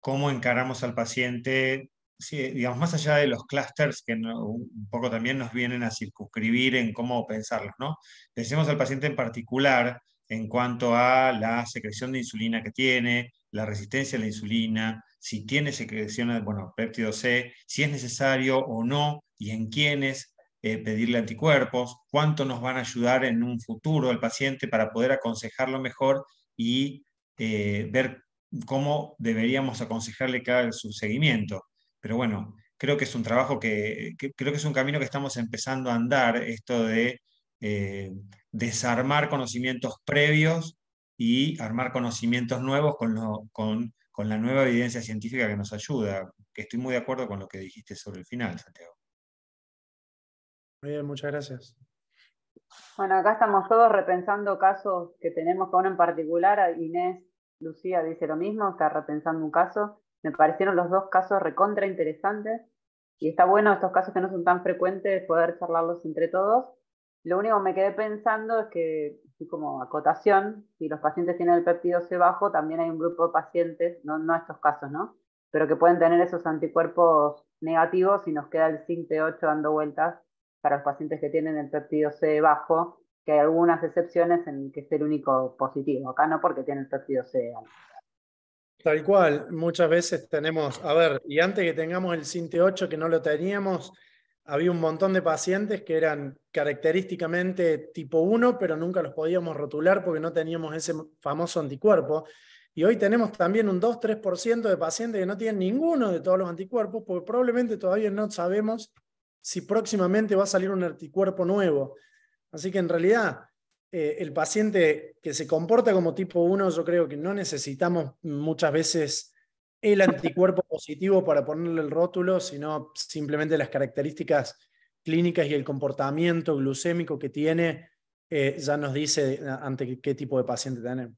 cómo encaramos al paciente sí, digamos, más allá de los clusters que un poco también nos vienen a circunscribir en cómo pensarlos, ¿no? decimos al paciente en particular en cuanto a la secreción de insulina que tiene, la resistencia a la insulina, si tiene secreción, de, bueno, péptido C, si es necesario o no y en quiénes eh, pedirle anticuerpos, cuánto nos van a ayudar en un futuro al paciente para poder aconsejarlo mejor y eh, ver cómo deberíamos aconsejarle cada su seguimiento pero bueno, creo que es un trabajo que, creo que es un camino que estamos empezando a andar, esto de eh, desarmar conocimientos previos y armar conocimientos nuevos con, con, la nueva evidencia científica que nos ayuda. Estoy muy de acuerdo con lo que dijiste sobre el final, Santiago. Muy bien, muchas gracias. Bueno, acá estamos todos repensando casos que tenemos con uno en particular. Inés Lucía dice lo mismo, está repensando un caso me parecieron los dos casos recontra interesantes y está bueno estos casos que no son tan frecuentes poder charlarlos entre todos. Lo único que me quedé pensando es que, como acotación, si los pacientes tienen el péptido C bajo, también hay un grupo de pacientes, no, estos casos, ¿no? Pero que pueden tener esos anticuerpos negativos y nos queda el CINT8 dando vueltas para los pacientes que tienen el péptido C bajo, que hay algunas excepciones en que es el único positivo. Acá no porque tiene el péptido C alto. Tal cual, muchas veces tenemos, a ver, y antes que tengamos el Cinte 8 que no lo teníamos, había un montón de pacientes que eran característicamente tipo 1, pero nunca los podíamos rotular porque no teníamos ese famoso anticuerpo. Y hoy tenemos también un 2-3% de pacientes que no tienen ninguno de todos los anticuerpos porque probablemente todavía no sabemos si próximamente va a salir un anticuerpo nuevo. Así que en realidad eh, el paciente que se comporta como tipo 1, yo creo que no necesitamos muchas veces el anticuerpo positivo para ponerle el rótulo, sino simplemente las características clínicas y el comportamiento glucémico que tiene eh, ya nos dice ante qué tipo de paciente tenemos.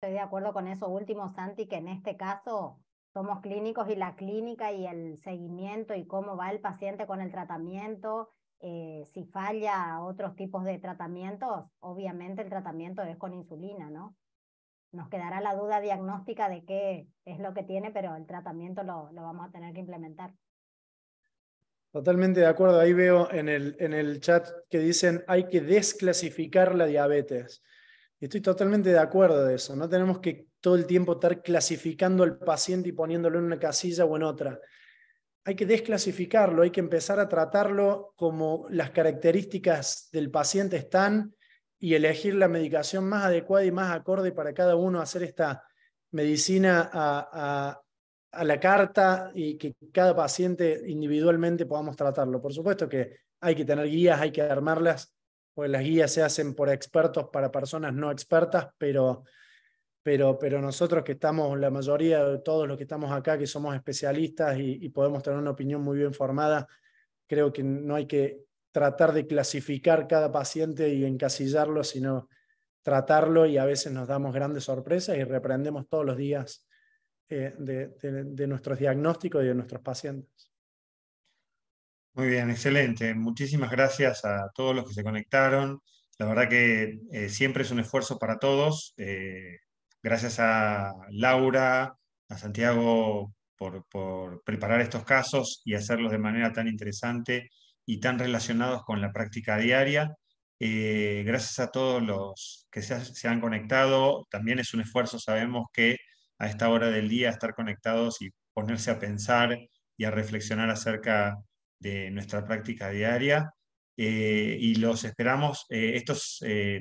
Estoy de acuerdo con eso último, Santi, que en este caso somos clínicos y la clínica y el seguimiento y cómo va el paciente con el tratamiento eh, si falla otros tipos de tratamientos, obviamente el tratamiento es con insulina, ¿no? Nos quedará la duda diagnóstica de qué es lo que tiene, pero el tratamiento lo, vamos a tener que implementar. Totalmente de acuerdo. Ahí veo en el, en el chat que dicen hay que desclasificar la diabetes. Estoy totalmente de acuerdo de eso. No tenemos que todo el tiempo estar clasificando al paciente y poniéndolo en una casilla o en otra hay que desclasificarlo, hay que empezar a tratarlo como las características del paciente están y elegir la medicación más adecuada y más acorde para cada uno, hacer esta medicina a, la carta y que cada paciente individualmente podamos tratarlo. Por supuesto que hay que tener guías, hay que armarlas, pues las guías se hacen por expertos para personas no expertas, pero pero, pero nosotros que estamos, la mayoría de todos los que estamos acá, que somos especialistas y, podemos tener una opinión muy bien formada, creo que no hay que tratar de clasificar cada paciente y encasillarlo, sino tratarlo y a veces nos damos grandes sorpresas y reprendemos todos los días eh, de, de, nuestros diagnósticos y de nuestros pacientes. Muy bien, excelente. Muchísimas gracias a todos los que se conectaron. La verdad que eh, siempre es un esfuerzo para todos. Eh, gracias a Laura, a Santiago por, preparar estos casos y hacerlos de manera tan interesante y tan relacionados con la práctica diaria. Eh, gracias a todos los que se, han conectado. También es un esfuerzo, sabemos que a esta hora del día estar conectados y ponerse a pensar y a reflexionar acerca de nuestra práctica diaria. Eh, y los esperamos. Eh, estos eh,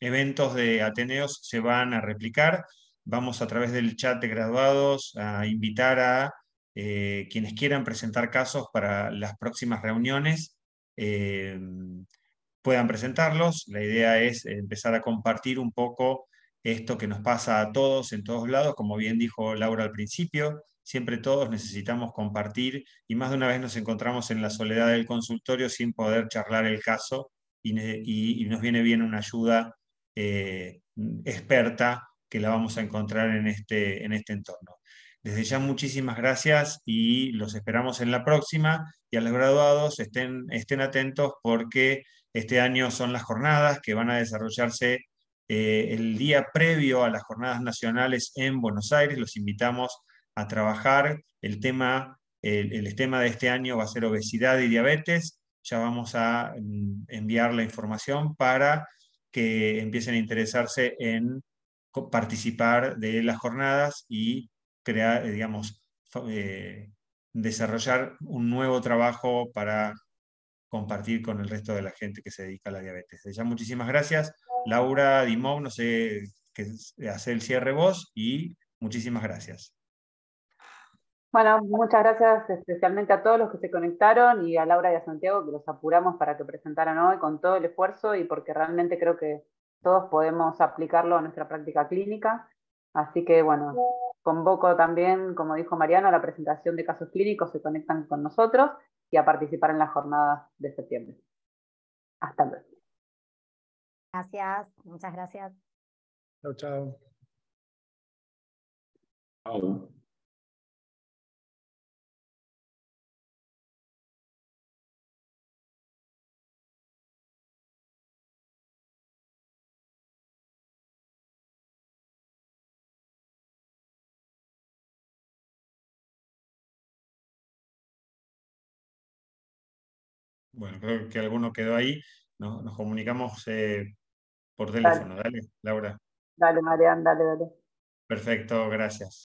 eventos de Ateneos se van a replicar. Vamos a través del chat de graduados a invitar a quienes quieran presentar casos para las próximas reuniones, puedan presentarlos. La idea es empezar a compartir un poco esto que nos pasa a todos en todos lados, como bien dijo Laura al principio, siempre todos necesitamos compartir y más de una vez nos encontramos en la soledad del consultorio sin poder charlar el caso y, nos viene bien una ayuda eh, experta que la vamos a encontrar en este, en este entorno. Desde ya muchísimas gracias y los esperamos en la próxima y a los graduados estén, estén atentos porque este año son las jornadas que van a desarrollarse eh, el día previo a las jornadas nacionales en Buenos Aires. Los invitamos a trabajar. El tema, el, el tema de este año va a ser obesidad y diabetes. Ya vamos a mm, enviar la información para que empiecen a interesarse en participar de las jornadas y crear, eh, digamos, eh, desarrollar un nuevo trabajo para compartir con el resto de la gente que se dedica a la diabetes. Ya muchísimas gracias. Laura Dimov, no sé, qué hace el cierre vos y muchísimas gracias. Bueno, muchas gracias especialmente a todos los que se conectaron y a Laura y a Santiago que los apuramos para que presentaran hoy con todo el esfuerzo y porque realmente creo que todos podemos aplicarlo a nuestra práctica clínica. Así que bueno, convoco también, como dijo Mariano, a la presentación de casos clínicos, se conectan con nosotros y a participar en la jornada de septiembre. Hasta luego. Gracias, muchas gracias. chao. Chao. Bueno, creo que alguno quedó ahí. Nos, nos comunicamos eh, por teléfono. Dale. Laura. Dale, Marian, dale, dale. Perfecto, gracias.